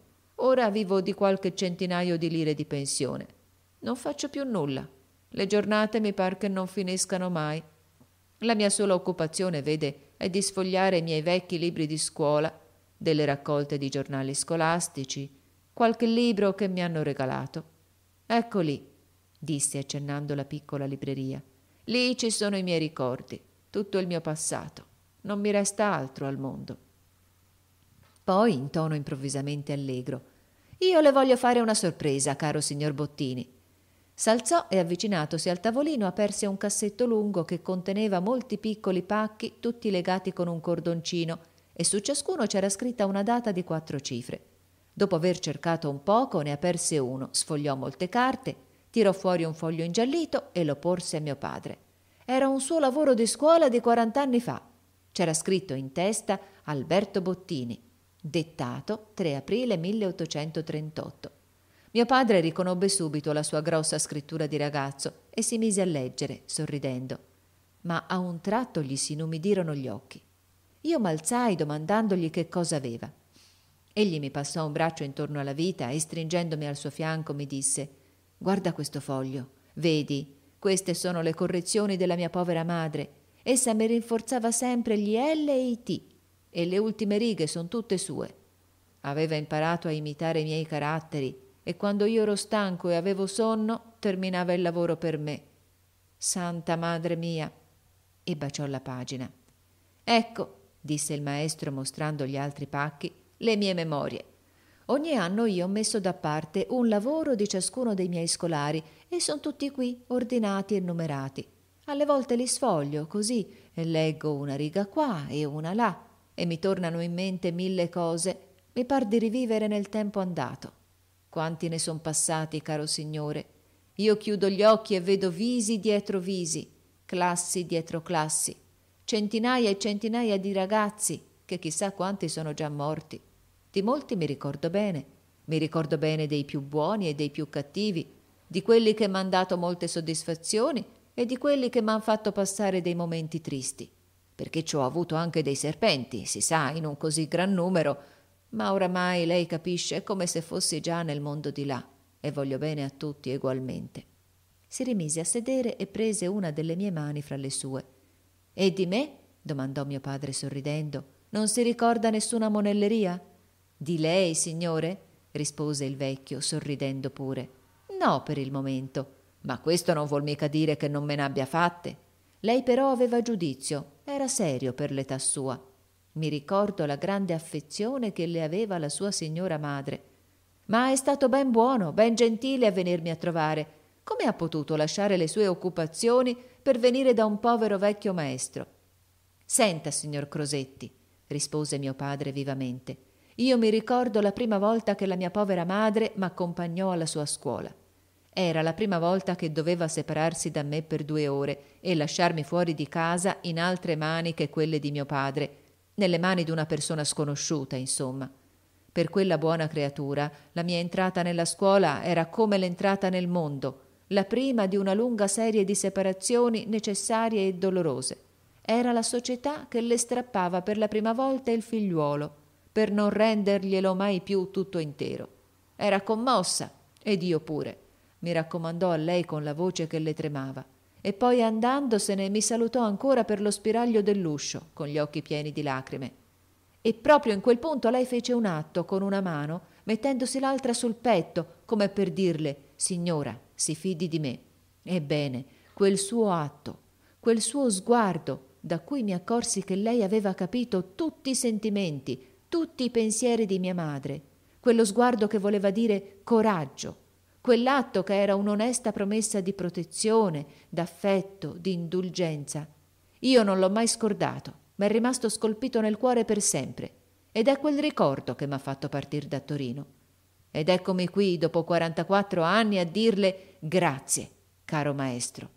Speaker 1: Ora vivo di qualche centinaio di lire di pensione. Non faccio più nulla. Le giornate mi par che non finiscano mai. La mia sola occupazione, vede, è di sfogliare i miei vecchi libri di scuola, delle raccolte di giornali scolastici, qualche libro che mi hanno regalato. Ecco lì, disse accennando la piccola libreria. Lì ci sono i miei ricordi, tutto il mio passato. Non mi resta altro al mondo. Poi, in tono improvvisamente allegro, io le voglio fare una sorpresa, caro signor Bottini. S'alzò e avvicinatosi al tavolino aperse un cassetto lungo che conteneva molti piccoli pacchi, tutti legati con un cordoncino, e su ciascuno c'era scritta una data di quattro cifre. Dopo aver cercato un poco, ne aperse uno, sfogliò molte carte, tirò fuori un foglio ingiallito e lo porse a mio padre. Era un suo lavoro di scuola di 40 anni fa. C'era scritto in testa Alberto Bottini, Dettato 3 aprile 1838. Mio padre riconobbe subito la sua grossa scrittura di ragazzo e si mise a leggere, sorridendo. Ma a un tratto gli si inumidirono gli occhi. Io m'alzai domandandogli che cosa aveva. Egli mi passò un braccio intorno alla vita e stringendomi al suo fianco mi disse Guarda questo foglio, vedi, queste sono le correzioni della mia povera madre. Essa mi rinforzava sempre gli L e i T e le ultime righe sono tutte sue. Aveva imparato a imitare i miei caratteri e quando io ero stanco e avevo sonno terminava il lavoro per me. Santa Madre mia! E baciò la pagina. Ecco, disse il maestro mostrando gli altri pacchi, le mie memorie. Ogni anno io ho messo da parte un lavoro di ciascuno dei miei scolari e sono tutti qui, ordinati e numerati. Alle volte li sfoglio così e leggo una riga qua e una là e mi tornano in mente mille cose, mi par di rivivere nel tempo andato. Quanti ne son passati, caro Signore. Io chiudo gli occhi e vedo visi dietro visi, classi dietro classi, centinaia e centinaia di ragazzi che chissà quanti sono già morti. Di molti mi ricordo bene, mi ricordo bene dei più buoni e dei più cattivi, di quelli che m'han dato molte soddisfazioni e di quelli che m'han fatto passare dei momenti tristi perché ci ho avuto anche dei serpenti, si sa, in un così gran numero, ma oramai lei capisce come se fossi già nel mondo di là e voglio bene a tutti egualmente. Si rimise a sedere e prese una delle mie mani fra le sue. E di me? domandò mio padre sorridendo. Non si ricorda nessuna monelleria? Di lei, signore? rispose il vecchio, sorridendo pure. No, per il momento. Ma questo non vuol mica dire che non me n'abbia fatte. Lei però aveva giudizio, era serio per l'età sua. Mi ricordo la grande affezione che le aveva la sua signora madre. Ma è stato ben buono, ben gentile a venirmi a trovare. Come ha potuto lasciare le sue occupazioni per venire da un povero vecchio maestro? Senta, signor Crosetti, rispose mio padre vivamente. Io mi ricordo la prima volta che la mia povera madre m'accompagnò alla sua scuola. Era la prima volta che doveva separarsi da me per due ore e lasciarmi fuori di casa in altre mani che quelle di mio padre, nelle mani di una persona sconosciuta, insomma. Per quella buona creatura la mia entrata nella scuola era come l'entrata nel mondo, la prima di una lunga serie di separazioni necessarie e dolorose. Era la società che le strappava per la prima volta il figliuolo, per non renderglielo mai più tutto intero. Era commossa, ed io pure mi raccomandò a lei con la voce che le tremava, e poi andandosene mi salutò ancora per lo spiraglio dell'uscio, con gli occhi pieni di lacrime. E proprio in quel punto lei fece un atto con una mano, mettendosi l'altra sul petto, come per dirle Signora, si fidi di me. Ebbene, quel suo atto, quel suo sguardo, da cui mi accorsi che lei aveva capito tutti i sentimenti, tutti i pensieri di mia madre, quello sguardo che voleva dire coraggio, quell'atto che era un'onesta promessa di protezione, d'affetto, di indulgenza. Io non l'ho mai scordato, ma è rimasto scolpito nel cuore per sempre. Ed è quel ricordo che m'ha fatto partire da Torino. Ed eccomi qui, dopo 44 anni, a dirle grazie, caro maestro.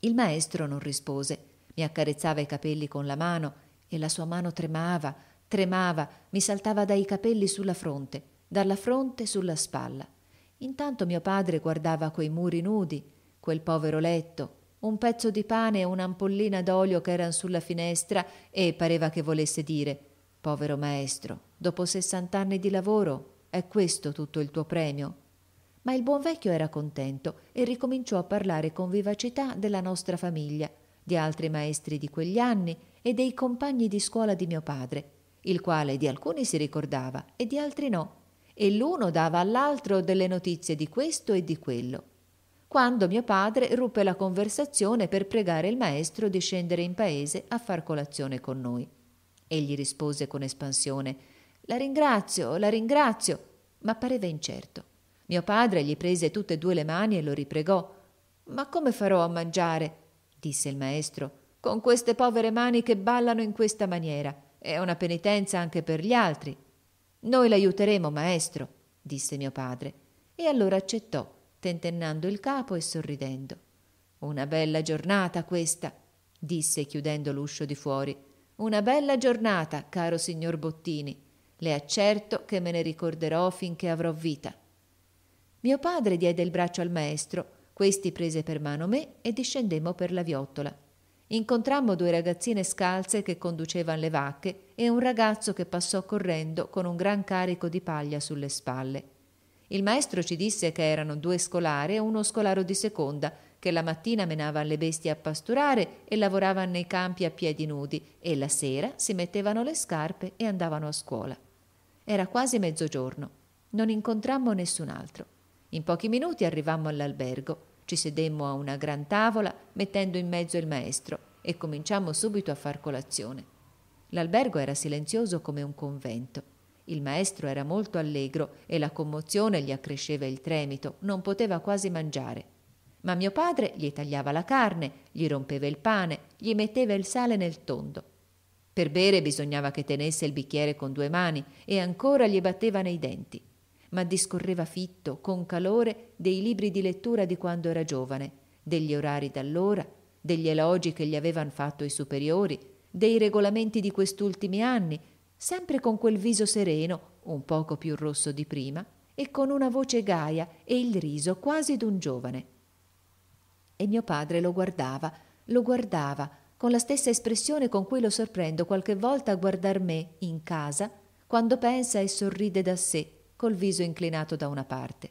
Speaker 1: Il maestro non rispose, mi accarezzava i capelli con la mano e la sua mano tremava, tremava, mi saltava dai capelli sulla fronte, dalla fronte sulla spalla. Intanto mio padre guardava quei muri nudi, quel povero letto, un pezzo di pane e un'ampollina d'olio che eran sulla finestra e pareva che volesse dire Povero maestro, dopo sessant'anni di lavoro è questo tutto il tuo premio. Ma il buon vecchio era contento e ricominciò a parlare con vivacità della nostra famiglia, di altri maestri di quegli anni e dei compagni di scuola di mio padre, il quale di alcuni si ricordava e di altri no, e l'uno dava all'altro delle notizie di questo e di quello. Quando mio padre ruppe la conversazione per pregare il maestro di scendere in paese a far colazione con noi. Egli rispose con espansione La ringrazio, la ringrazio, ma pareva incerto. Mio padre gli prese tutte e due le mani e lo ripregò. Ma come farò a mangiare? disse il maestro, con queste povere mani che ballano in questa maniera. È una penitenza anche per gli altri, noi l'aiuteremo, maestro, disse mio padre, e allora accettò, tentennando il capo e sorridendo. Una bella giornata questa, disse chiudendo l'uscio di fuori. Una bella giornata, caro signor Bottini. Le accerto che me ne ricorderò finché avrò vita. Mio padre diede il braccio al maestro, questi prese per mano me e discendemmo per la viottola incontrammo due ragazzine scalze che conducevano le vacche e un ragazzo che passò correndo con un gran carico di paglia sulle spalle. Il maestro ci disse che erano due scolare e uno scolaro di seconda che la mattina menavano le bestie a pasturare e lavoravano nei campi a piedi nudi e la sera si mettevano le scarpe e andavano a scuola. Era quasi mezzogiorno. Non incontrammo nessun altro. In pochi minuti arrivammo all'albergo. Ci sedemmo a una gran tavola, mettendo in mezzo il maestro, e cominciammo subito a far colazione. L'albergo era silenzioso come un convento. Il maestro era molto allegro e la commozione gli accresceva il tremito, non poteva quasi mangiare. Ma mio padre gli tagliava la carne, gli rompeva il pane, gli metteva il sale nel tondo. Per bere bisognava che tenesse il bicchiere con due mani e ancora gli batteva nei denti ma discorreva fitto, con calore, dei libri di lettura di quando era giovane, degli orari d'allora, degli elogi che gli avevano fatto i superiori, dei regolamenti di quest'ultimi anni, sempre con quel viso sereno, un poco più rosso di prima, e con una voce gaia e il riso quasi d'un giovane. E mio padre lo guardava, lo guardava, con la stessa espressione con cui lo sorprendo qualche volta a guardar me in casa, quando pensa e sorride da sé, col viso inclinato da una parte.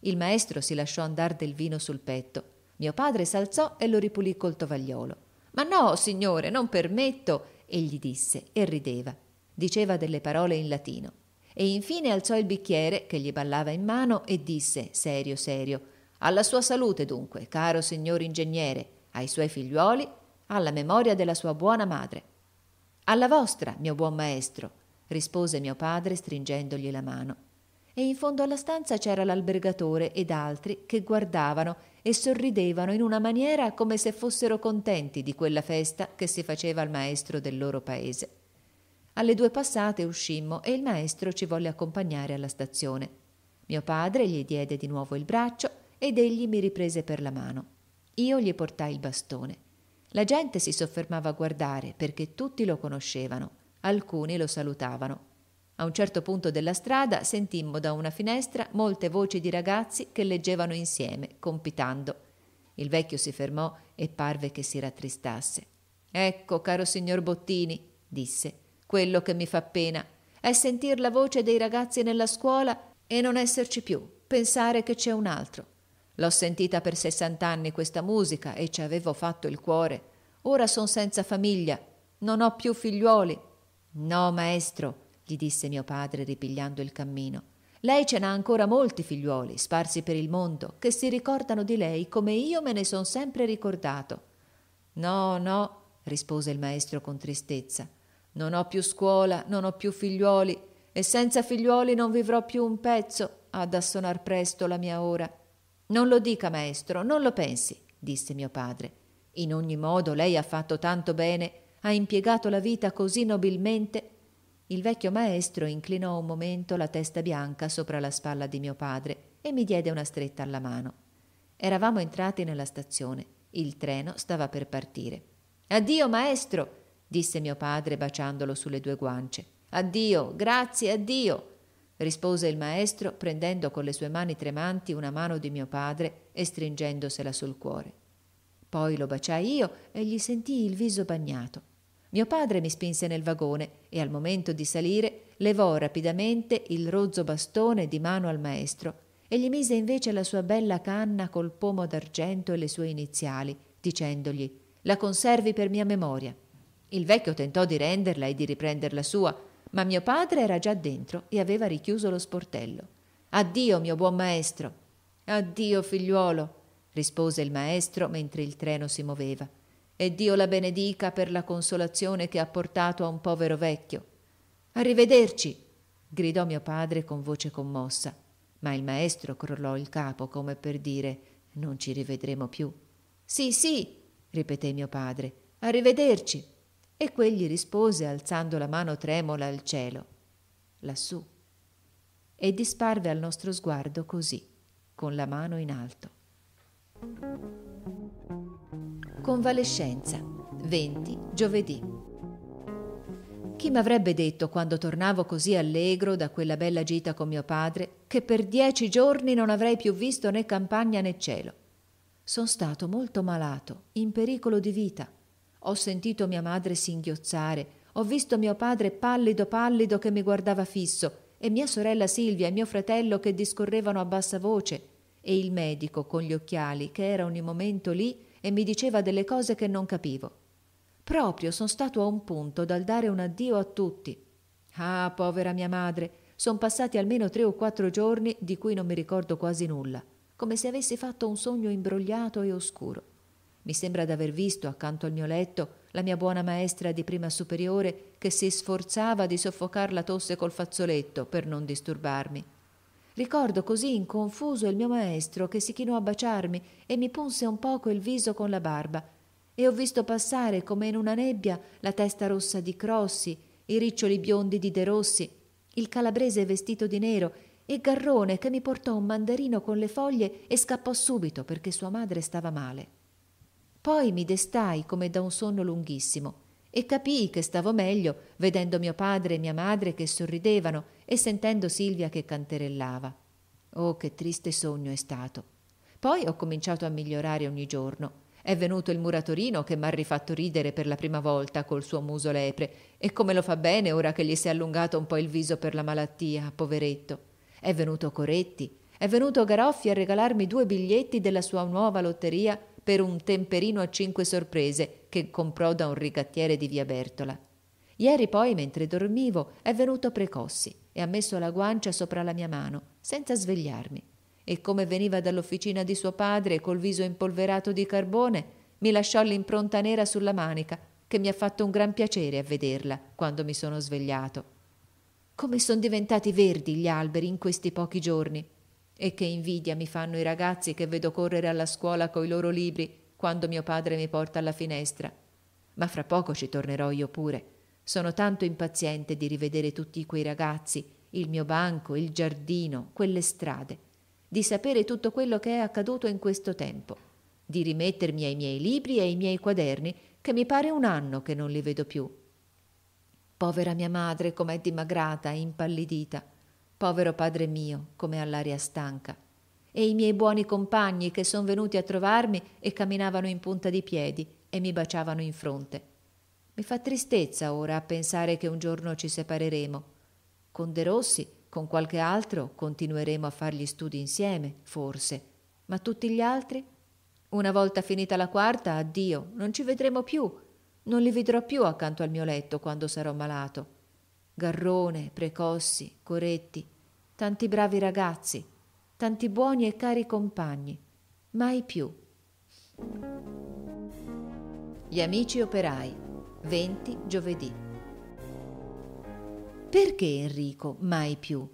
Speaker 1: Il maestro si lasciò andar del vino sul petto. Mio padre s'alzò e lo ripulì col tovagliolo. Ma no, signore, non permetto, egli disse e rideva. Diceva delle parole in latino. E infine alzò il bicchiere che gli ballava in mano e disse, serio, serio, alla sua salute dunque, caro signor ingegnere, ai suoi figliuoli, alla memoria della sua buona madre. Alla vostra, mio buon maestro, rispose mio padre stringendogli la mano e in fondo alla stanza c'era l'albergatore ed altri che guardavano e sorridevano in una maniera come se fossero contenti di quella festa che si faceva al maestro del loro paese. Alle due passate uscimmo e il maestro ci volle accompagnare alla stazione. Mio padre gli diede di nuovo il braccio ed egli mi riprese per la mano. Io gli portai il bastone. La gente si soffermava a guardare perché tutti lo conoscevano, alcuni lo salutavano, a un certo punto della strada sentimmo da una finestra molte voci di ragazzi che leggevano insieme, compitando. Il vecchio si fermò e parve che si rattristasse. Ecco, caro signor Bottini, disse, quello che mi fa pena è sentir la voce dei ragazzi nella scuola e non esserci più, pensare che c'è un altro. L'ho sentita per sessant'anni questa musica e ci avevo fatto il cuore. Ora son senza famiglia, non ho più figliuoli. No, maestro, gli disse mio padre ripigliando il cammino. Lei ce n'ha ancora molti figliuoli, sparsi per il mondo, che si ricordano di lei come io me ne son sempre ricordato. No, no, rispose il maestro con tristezza. Non ho più scuola, non ho più figliuoli, e senza figliuoli non vivrò più un pezzo, ha da sonar presto la mia ora. Non lo dica, maestro, non lo pensi, disse mio padre. In ogni modo lei ha fatto tanto bene, ha impiegato la vita così nobilmente il vecchio maestro inclinò un momento la testa bianca sopra la spalla di mio padre e mi diede una stretta alla mano. Eravamo entrati nella stazione. Il treno stava per partire. Addio, maestro! disse mio padre baciandolo sulle due guance. Addio, grazie, addio! rispose il maestro prendendo con le sue mani tremanti una mano di mio padre e stringendosela sul cuore. Poi lo baciai io e gli sentii il viso bagnato. Mio padre mi spinse nel vagone e al momento di salire levò rapidamente il rozzo bastone di mano al maestro e gli mise invece la sua bella canna col pomo d'argento e le sue iniziali, dicendogli la conservi per mia memoria. Il vecchio tentò di renderla e di riprender la sua, ma mio padre era già dentro e aveva richiuso lo sportello. Addio, mio buon maestro. Addio, figliuolo, rispose il maestro mentre il treno si muoveva e Dio la benedica per la consolazione che ha portato a un povero vecchio. Arrivederci, gridò mio padre con voce commossa, ma il maestro crollò il capo come per dire non ci rivedremo più. Sì, sì, ripeté mio padre, arrivederci. E quegli rispose alzando la mano tremola al cielo, lassù, e disparve al nostro sguardo così, con la mano in alto. Convalescenza 20 giovedì. Chi m'avrebbe detto quando tornavo così allegro da quella bella gita con mio padre che per dieci giorni non avrei più visto né campagna né cielo? Sono stato molto malato, in pericolo di vita. Ho sentito mia madre singhiozzare, ho visto mio padre pallido pallido che mi guardava fisso e mia sorella Silvia e mio fratello che discorrevano a bassa voce e il medico con gli occhiali che era ogni momento lì e mi diceva delle cose che non capivo. Proprio sono stato a un punto dal dare un addio a tutti. Ah, povera mia madre, sono passati almeno tre o quattro giorni di cui non mi ricordo quasi nulla, come se avessi fatto un sogno imbrogliato e oscuro. Mi sembra d'aver visto accanto al mio letto la mia buona maestra di prima superiore che si sforzava di soffocar la tosse col fazzoletto per non disturbarmi Ricordo così in confuso il mio maestro che si chinò a baciarmi e mi punse un poco il viso con la barba. E ho visto passare come in una nebbia la testa rossa di Crossi, i riccioli biondi di De Rossi, il calabrese vestito di nero e Garrone che mi portò un mandarino con le foglie e scappò subito perché sua madre stava male. Poi mi destai come da un sonno lunghissimo e capii che stavo meglio vedendo mio padre e mia madre che sorridevano e sentendo Silvia che canterellava. Oh, che triste sogno è stato. Poi ho cominciato a migliorare ogni giorno. È venuto il muratorino che m'ha rifatto ridere per la prima volta col suo muso lepre e come lo fa bene ora che gli si è allungato un po' il viso per la malattia, poveretto. È venuto Coretti, è venuto Garoffi a regalarmi due biglietti della sua nuova lotteria per un temperino a cinque sorprese che comprò da un ricattiere di via Bertola. Ieri poi, mentre dormivo, è venuto Precossi e ha messo la guancia sopra la mia mano, senza svegliarmi. E come veniva dall'officina di suo padre col viso impolverato di carbone, mi lasciò l'impronta nera sulla manica, che mi ha fatto un gran piacere a vederla quando mi sono svegliato. Come sono diventati verdi gli alberi in questi pochi giorni! E che invidia mi fanno i ragazzi che vedo correre alla scuola coi loro libri quando mio padre mi porta alla finestra. Ma fra poco ci tornerò io pure. Sono tanto impaziente di rivedere tutti quei ragazzi, il mio banco, il giardino, quelle strade, di sapere tutto quello che è accaduto in questo tempo, di rimettermi ai miei libri e ai miei quaderni, che mi pare un anno che non li vedo più. Povera mia madre, com'è dimagrata e impallidita povero padre mio, come all'aria stanca, e i miei buoni compagni che son venuti a trovarmi e camminavano in punta di piedi e mi baciavano in fronte. Mi fa tristezza ora a pensare che un giorno ci separeremo. Con De Rossi, con qualche altro, continueremo a far gli studi insieme, forse, ma tutti gli altri? Una volta finita la quarta, addio, non ci vedremo più. Non li vedrò più accanto al mio letto quando sarò malato. Garrone, Precossi, Coretti, tanti bravi ragazzi, tanti buoni e cari compagni, mai più. Gli amici operai, 20 giovedì. Perché Enrico, mai più?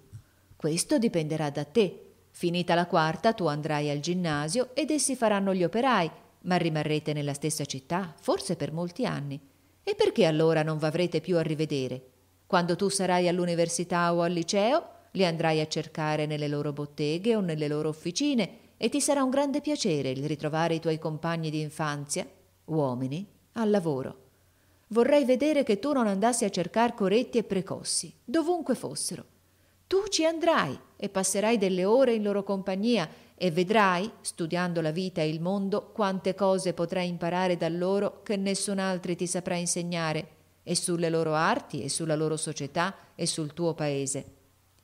Speaker 1: Questo dipenderà da te. Finita la quarta tu andrai al ginnasio ed essi faranno gli operai, ma rimarrete nella stessa città, forse per molti anni. E perché allora non v'avrete più a rivedere? Quando tu sarai all'università o al liceo, li andrai a cercare nelle loro botteghe o nelle loro officine e ti sarà un grande piacere il ritrovare i tuoi compagni di infanzia, uomini, al lavoro. Vorrei vedere che tu non andassi a cercare coretti e precossi, dovunque fossero. Tu ci andrai e passerai delle ore in loro compagnia e vedrai, studiando la vita e il mondo, quante cose potrai imparare da loro che nessun altro ti saprà insegnare e sulle loro arti e sulla loro società e sul tuo paese.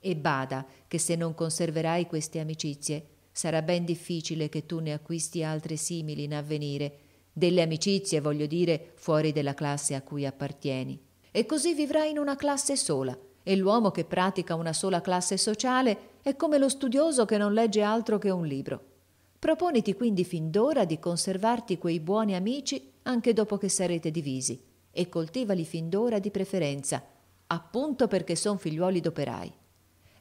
Speaker 1: E bada che se non conserverai queste amicizie, sarà ben difficile che tu ne acquisti altre simili in avvenire, delle amicizie, voglio dire, fuori della classe a cui appartieni. E così vivrai in una classe sola, e l'uomo che pratica una sola classe sociale è come lo studioso che non legge altro che un libro. Proponiti quindi fin d'ora di conservarti quei buoni amici anche dopo che sarete divisi e coltivali fin d'ora di preferenza, appunto perché son figliuoli d'operai.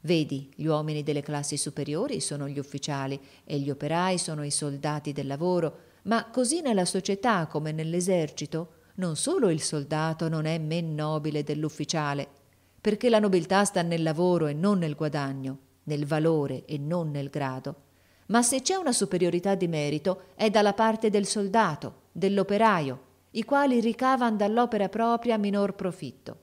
Speaker 1: Vedi, gli uomini delle classi superiori sono gli ufficiali e gli operai sono i soldati del lavoro, ma così nella società come nell'esercito non solo il soldato non è men nobile dell'ufficiale, perché la nobiltà sta nel lavoro e non nel guadagno, nel valore e non nel grado. Ma se c'è una superiorità di merito è dalla parte del soldato, dell'operaio, i quali ricavan dall'opera propria minor profitto.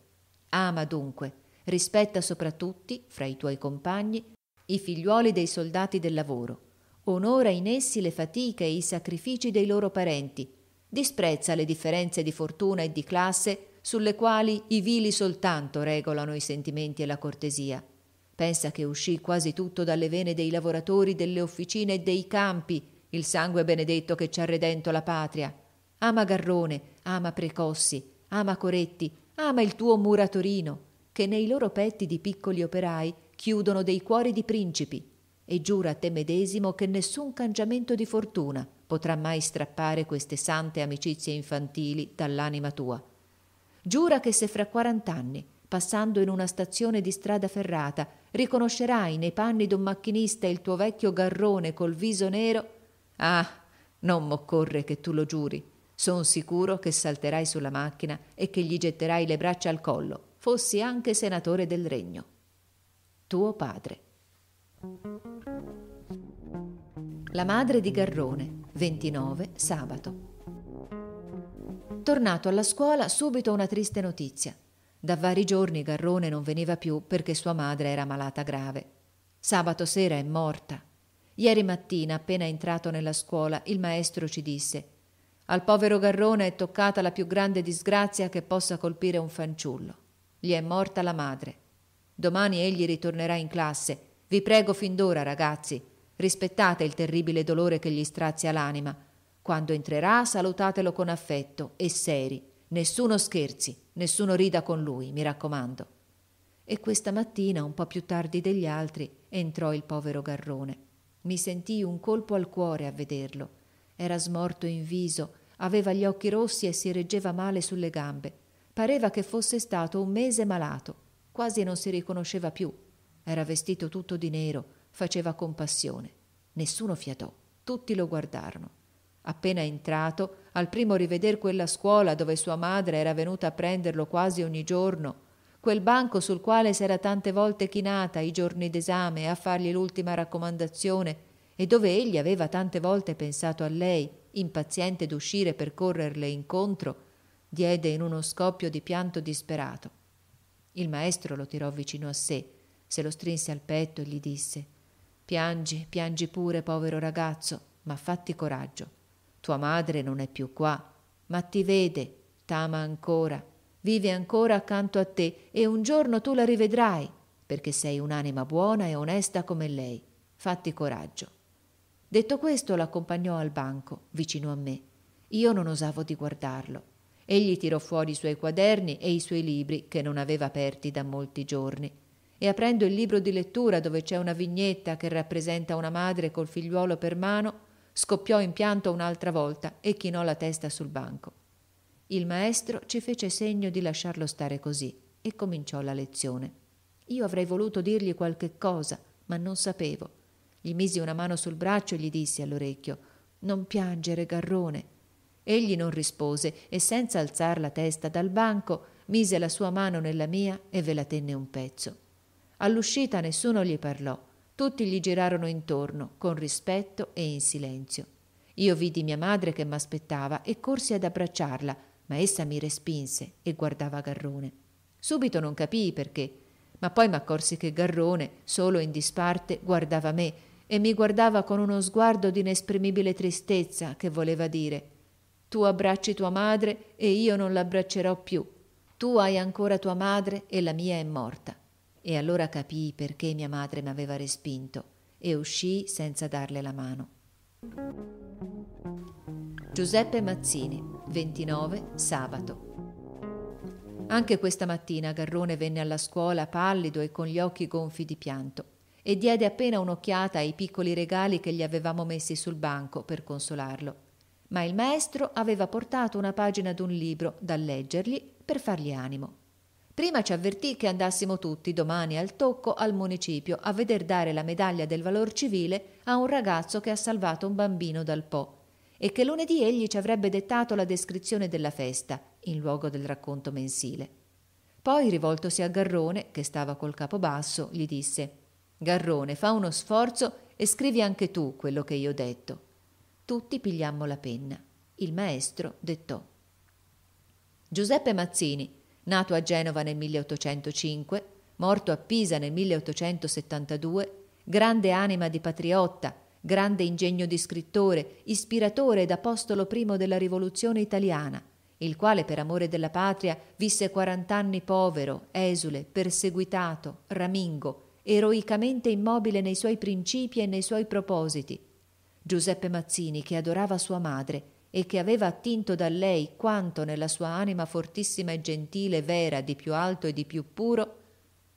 Speaker 1: Ama dunque, rispetta soprattutto, fra i tuoi compagni, i figliuoli dei soldati del lavoro, onora in essi le fatiche e i sacrifici dei loro parenti, disprezza le differenze di fortuna e di classe sulle quali i vili soltanto regolano i sentimenti e la cortesia. Pensa che uscì quasi tutto dalle vene dei lavoratori delle officine e dei campi, il sangue benedetto che ci ha redento la patria ama Garrone, ama Precossi, ama Coretti, ama il tuo muratorino, che nei loro petti di piccoli operai chiudono dei cuori di principi, e giura a te medesimo che nessun cangiamento di fortuna potrà mai strappare queste sante amicizie infantili dall'anima tua. Giura che se fra quarant'anni, passando in una stazione di strada ferrata, riconoscerai nei panni d'un macchinista il tuo vecchio garrone col viso nero, ah, non m'occorre che tu lo giuri, Son sicuro che salterai sulla macchina e che gli getterai le braccia al collo, fossi anche senatore del regno. Tuo padre. La madre di Garrone, 29 sabato. Tornato alla scuola, subito una triste notizia. Da vari giorni Garrone non veniva più perché sua madre era malata grave. Sabato sera è morta. Ieri mattina, appena entrato nella scuola, il maestro ci disse al povero Garrone è toccata la più grande disgrazia che possa colpire un fanciullo. Gli è morta la madre. Domani egli ritornerà in classe. Vi prego fin d'ora, ragazzi, rispettate il terribile dolore che gli strazia l'anima. Quando entrerà, salutatelo con affetto e seri. Nessuno scherzi, nessuno rida con lui, mi raccomando. E questa mattina, un po' più tardi degli altri, entrò il povero Garrone. Mi sentii un colpo al cuore a vederlo. Era smorto in viso, Aveva gli occhi rossi e si reggeva male sulle gambe. Pareva che fosse stato un mese malato. Quasi non si riconosceva più. Era vestito tutto di nero, faceva compassione. Nessuno fiatò, tutti lo guardarono. Appena entrato, al primo riveder quella scuola dove sua madre era venuta a prenderlo quasi ogni giorno, quel banco sul quale s'era tante volte chinata i giorni d'esame a fargli l'ultima raccomandazione e dove egli aveva tante volte pensato a lei, impaziente d'uscire per correrle incontro, diede in uno scoppio di pianto disperato. Il maestro lo tirò vicino a sé, se lo strinse al petto e gli disse Piangi, piangi pure, povero ragazzo, ma fatti coraggio. Tua madre non è più qua, ma ti vede, t'ama ancora, vive ancora accanto a te e un giorno tu la rivedrai, perché sei un'anima buona e onesta come lei. Fatti coraggio. Detto questo, l'accompagnò al banco, vicino a me. Io non osavo di guardarlo. Egli tirò fuori i suoi quaderni e i suoi libri, che non aveva aperti da molti giorni. E aprendo il libro di lettura dove c'è una vignetta che rappresenta una madre col figliuolo per mano, scoppiò in pianto un'altra volta e chinò la testa sul banco. Il maestro ci fece segno di lasciarlo stare così e cominciò la lezione. Io avrei voluto dirgli qualche cosa, ma non sapevo. Gli misi una mano sul braccio e gli dissi all'orecchio Non piangere, Garrone. Egli non rispose e senza alzar la testa dal banco mise la sua mano nella mia e ve la tenne un pezzo. All'uscita nessuno gli parlò, tutti gli girarono intorno, con rispetto e in silenzio. Io vidi mia madre che m'aspettava e corsi ad abbracciarla, ma essa mi respinse e guardava Garrone. Subito non capii perché, ma poi m'accorsi che Garrone, solo in disparte, guardava me e mi guardava con uno sguardo di inesprimibile tristezza che voleva dire Tu abbracci tua madre e io non l'abbraccerò più. Tu hai ancora tua madre e la mia è morta. E allora capii perché mia madre mi aveva respinto e uscii senza darle la mano. Giuseppe Mazzini, 29, sabato. Anche questa mattina Garrone venne alla scuola pallido e con gli occhi gonfi di pianto e diede appena un'occhiata ai piccoli regali che gli avevamo messi sul banco per consolarlo. Ma il maestro aveva portato una pagina d'un libro da leggergli per fargli animo. Prima ci avvertì che andassimo tutti domani al tocco al municipio a veder dare la medaglia del valor civile a un ragazzo che ha salvato un bambino dal Po e che lunedì egli ci avrebbe dettato la descrizione della festa in luogo del racconto mensile. Poi rivoltosi a Garrone, che stava col capo basso, gli disse Garrone, fa uno sforzo e scrivi anche tu quello che io ho detto. Tutti pigliammo la penna. Il maestro dettò. Giuseppe Mazzini, nato a Genova nel 1805, morto a Pisa nel 1872, grande anima di patriotta, grande ingegno di scrittore, ispiratore ed apostolo primo della rivoluzione italiana, il quale per amore della patria visse quarant'anni povero, esule, perseguitato, ramingo, eroicamente immobile nei suoi principi e nei suoi propositi. Giuseppe Mazzini, che adorava sua madre e che aveva attinto da lei quanto nella sua anima fortissima e gentile vera di più alto e di più puro,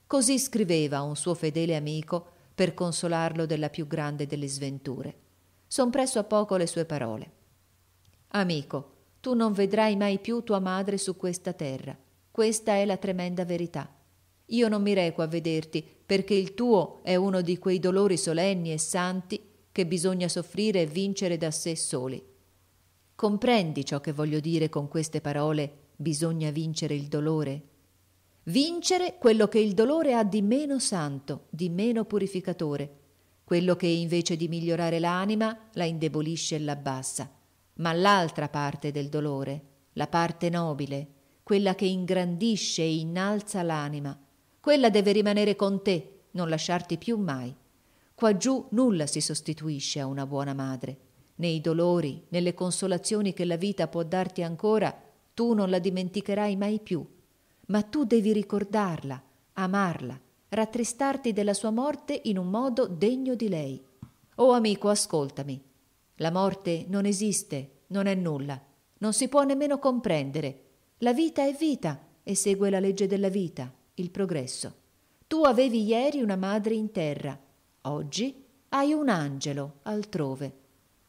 Speaker 1: così scriveva a un suo fedele amico per consolarlo della più grande delle sventure. Son presso a poco le sue parole. Amico, tu non vedrai mai più tua madre su questa terra. Questa è la tremenda verità. Io non mi reco a vederti, perché il tuo è uno di quei dolori solenni e santi che bisogna soffrire e vincere da sé soli. Comprendi ciò che voglio dire con queste parole bisogna vincere il dolore? Vincere quello che il dolore ha di meno santo, di meno purificatore, quello che invece di migliorare l'anima la indebolisce e l'abbassa, ma l'altra parte del dolore, la parte nobile, quella che ingrandisce e innalza l'anima, quella deve rimanere con te, non lasciarti più mai. Qua giù nulla si sostituisce a una buona madre. Nei dolori, nelle consolazioni che la vita può darti ancora, tu non la dimenticherai mai più. Ma tu devi ricordarla, amarla, rattristarti della sua morte in un modo degno di lei. Oh amico, ascoltami. La morte non esiste, non è nulla, non si può nemmeno comprendere. La vita è vita e segue la legge della vita il progresso. Tu avevi ieri una madre in terra, oggi hai un angelo altrove.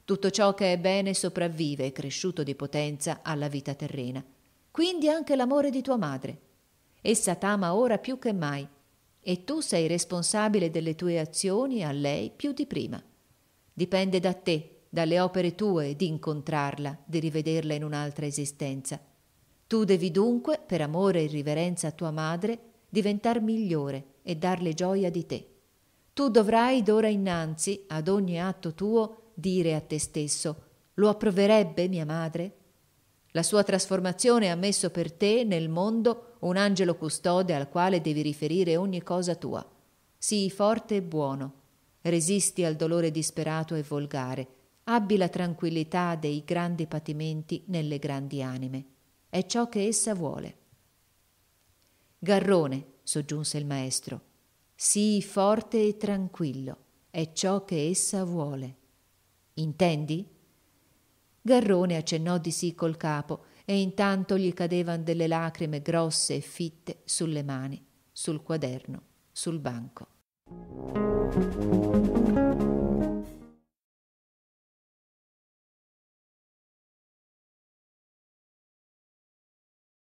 Speaker 1: Tutto ciò che è bene sopravvive, cresciuto di potenza, alla vita terrena. Quindi anche l'amore di tua madre. Essa t'ama ora più che mai e tu sei responsabile delle tue azioni a lei più di prima. Dipende da te, dalle opere tue, di incontrarla, di rivederla in un'altra esistenza. Tu devi dunque, per amore e riverenza a tua madre, diventar migliore e darle gioia di te. Tu dovrai d'ora innanzi, ad ogni atto tuo, dire a te stesso, lo approverebbe mia madre? La sua trasformazione ha messo per te nel mondo un angelo custode al quale devi riferire ogni cosa tua. Sii forte e buono, resisti al dolore disperato e volgare, abbi la tranquillità dei grandi patimenti nelle grandi anime. È ciò che essa vuole. Garrone, soggiunse il maestro, sii forte e tranquillo, è ciò che essa vuole. Intendi? Garrone accennò di sì col capo e intanto gli cadevano delle lacrime grosse e fitte sulle mani, sul quaderno, sul banco.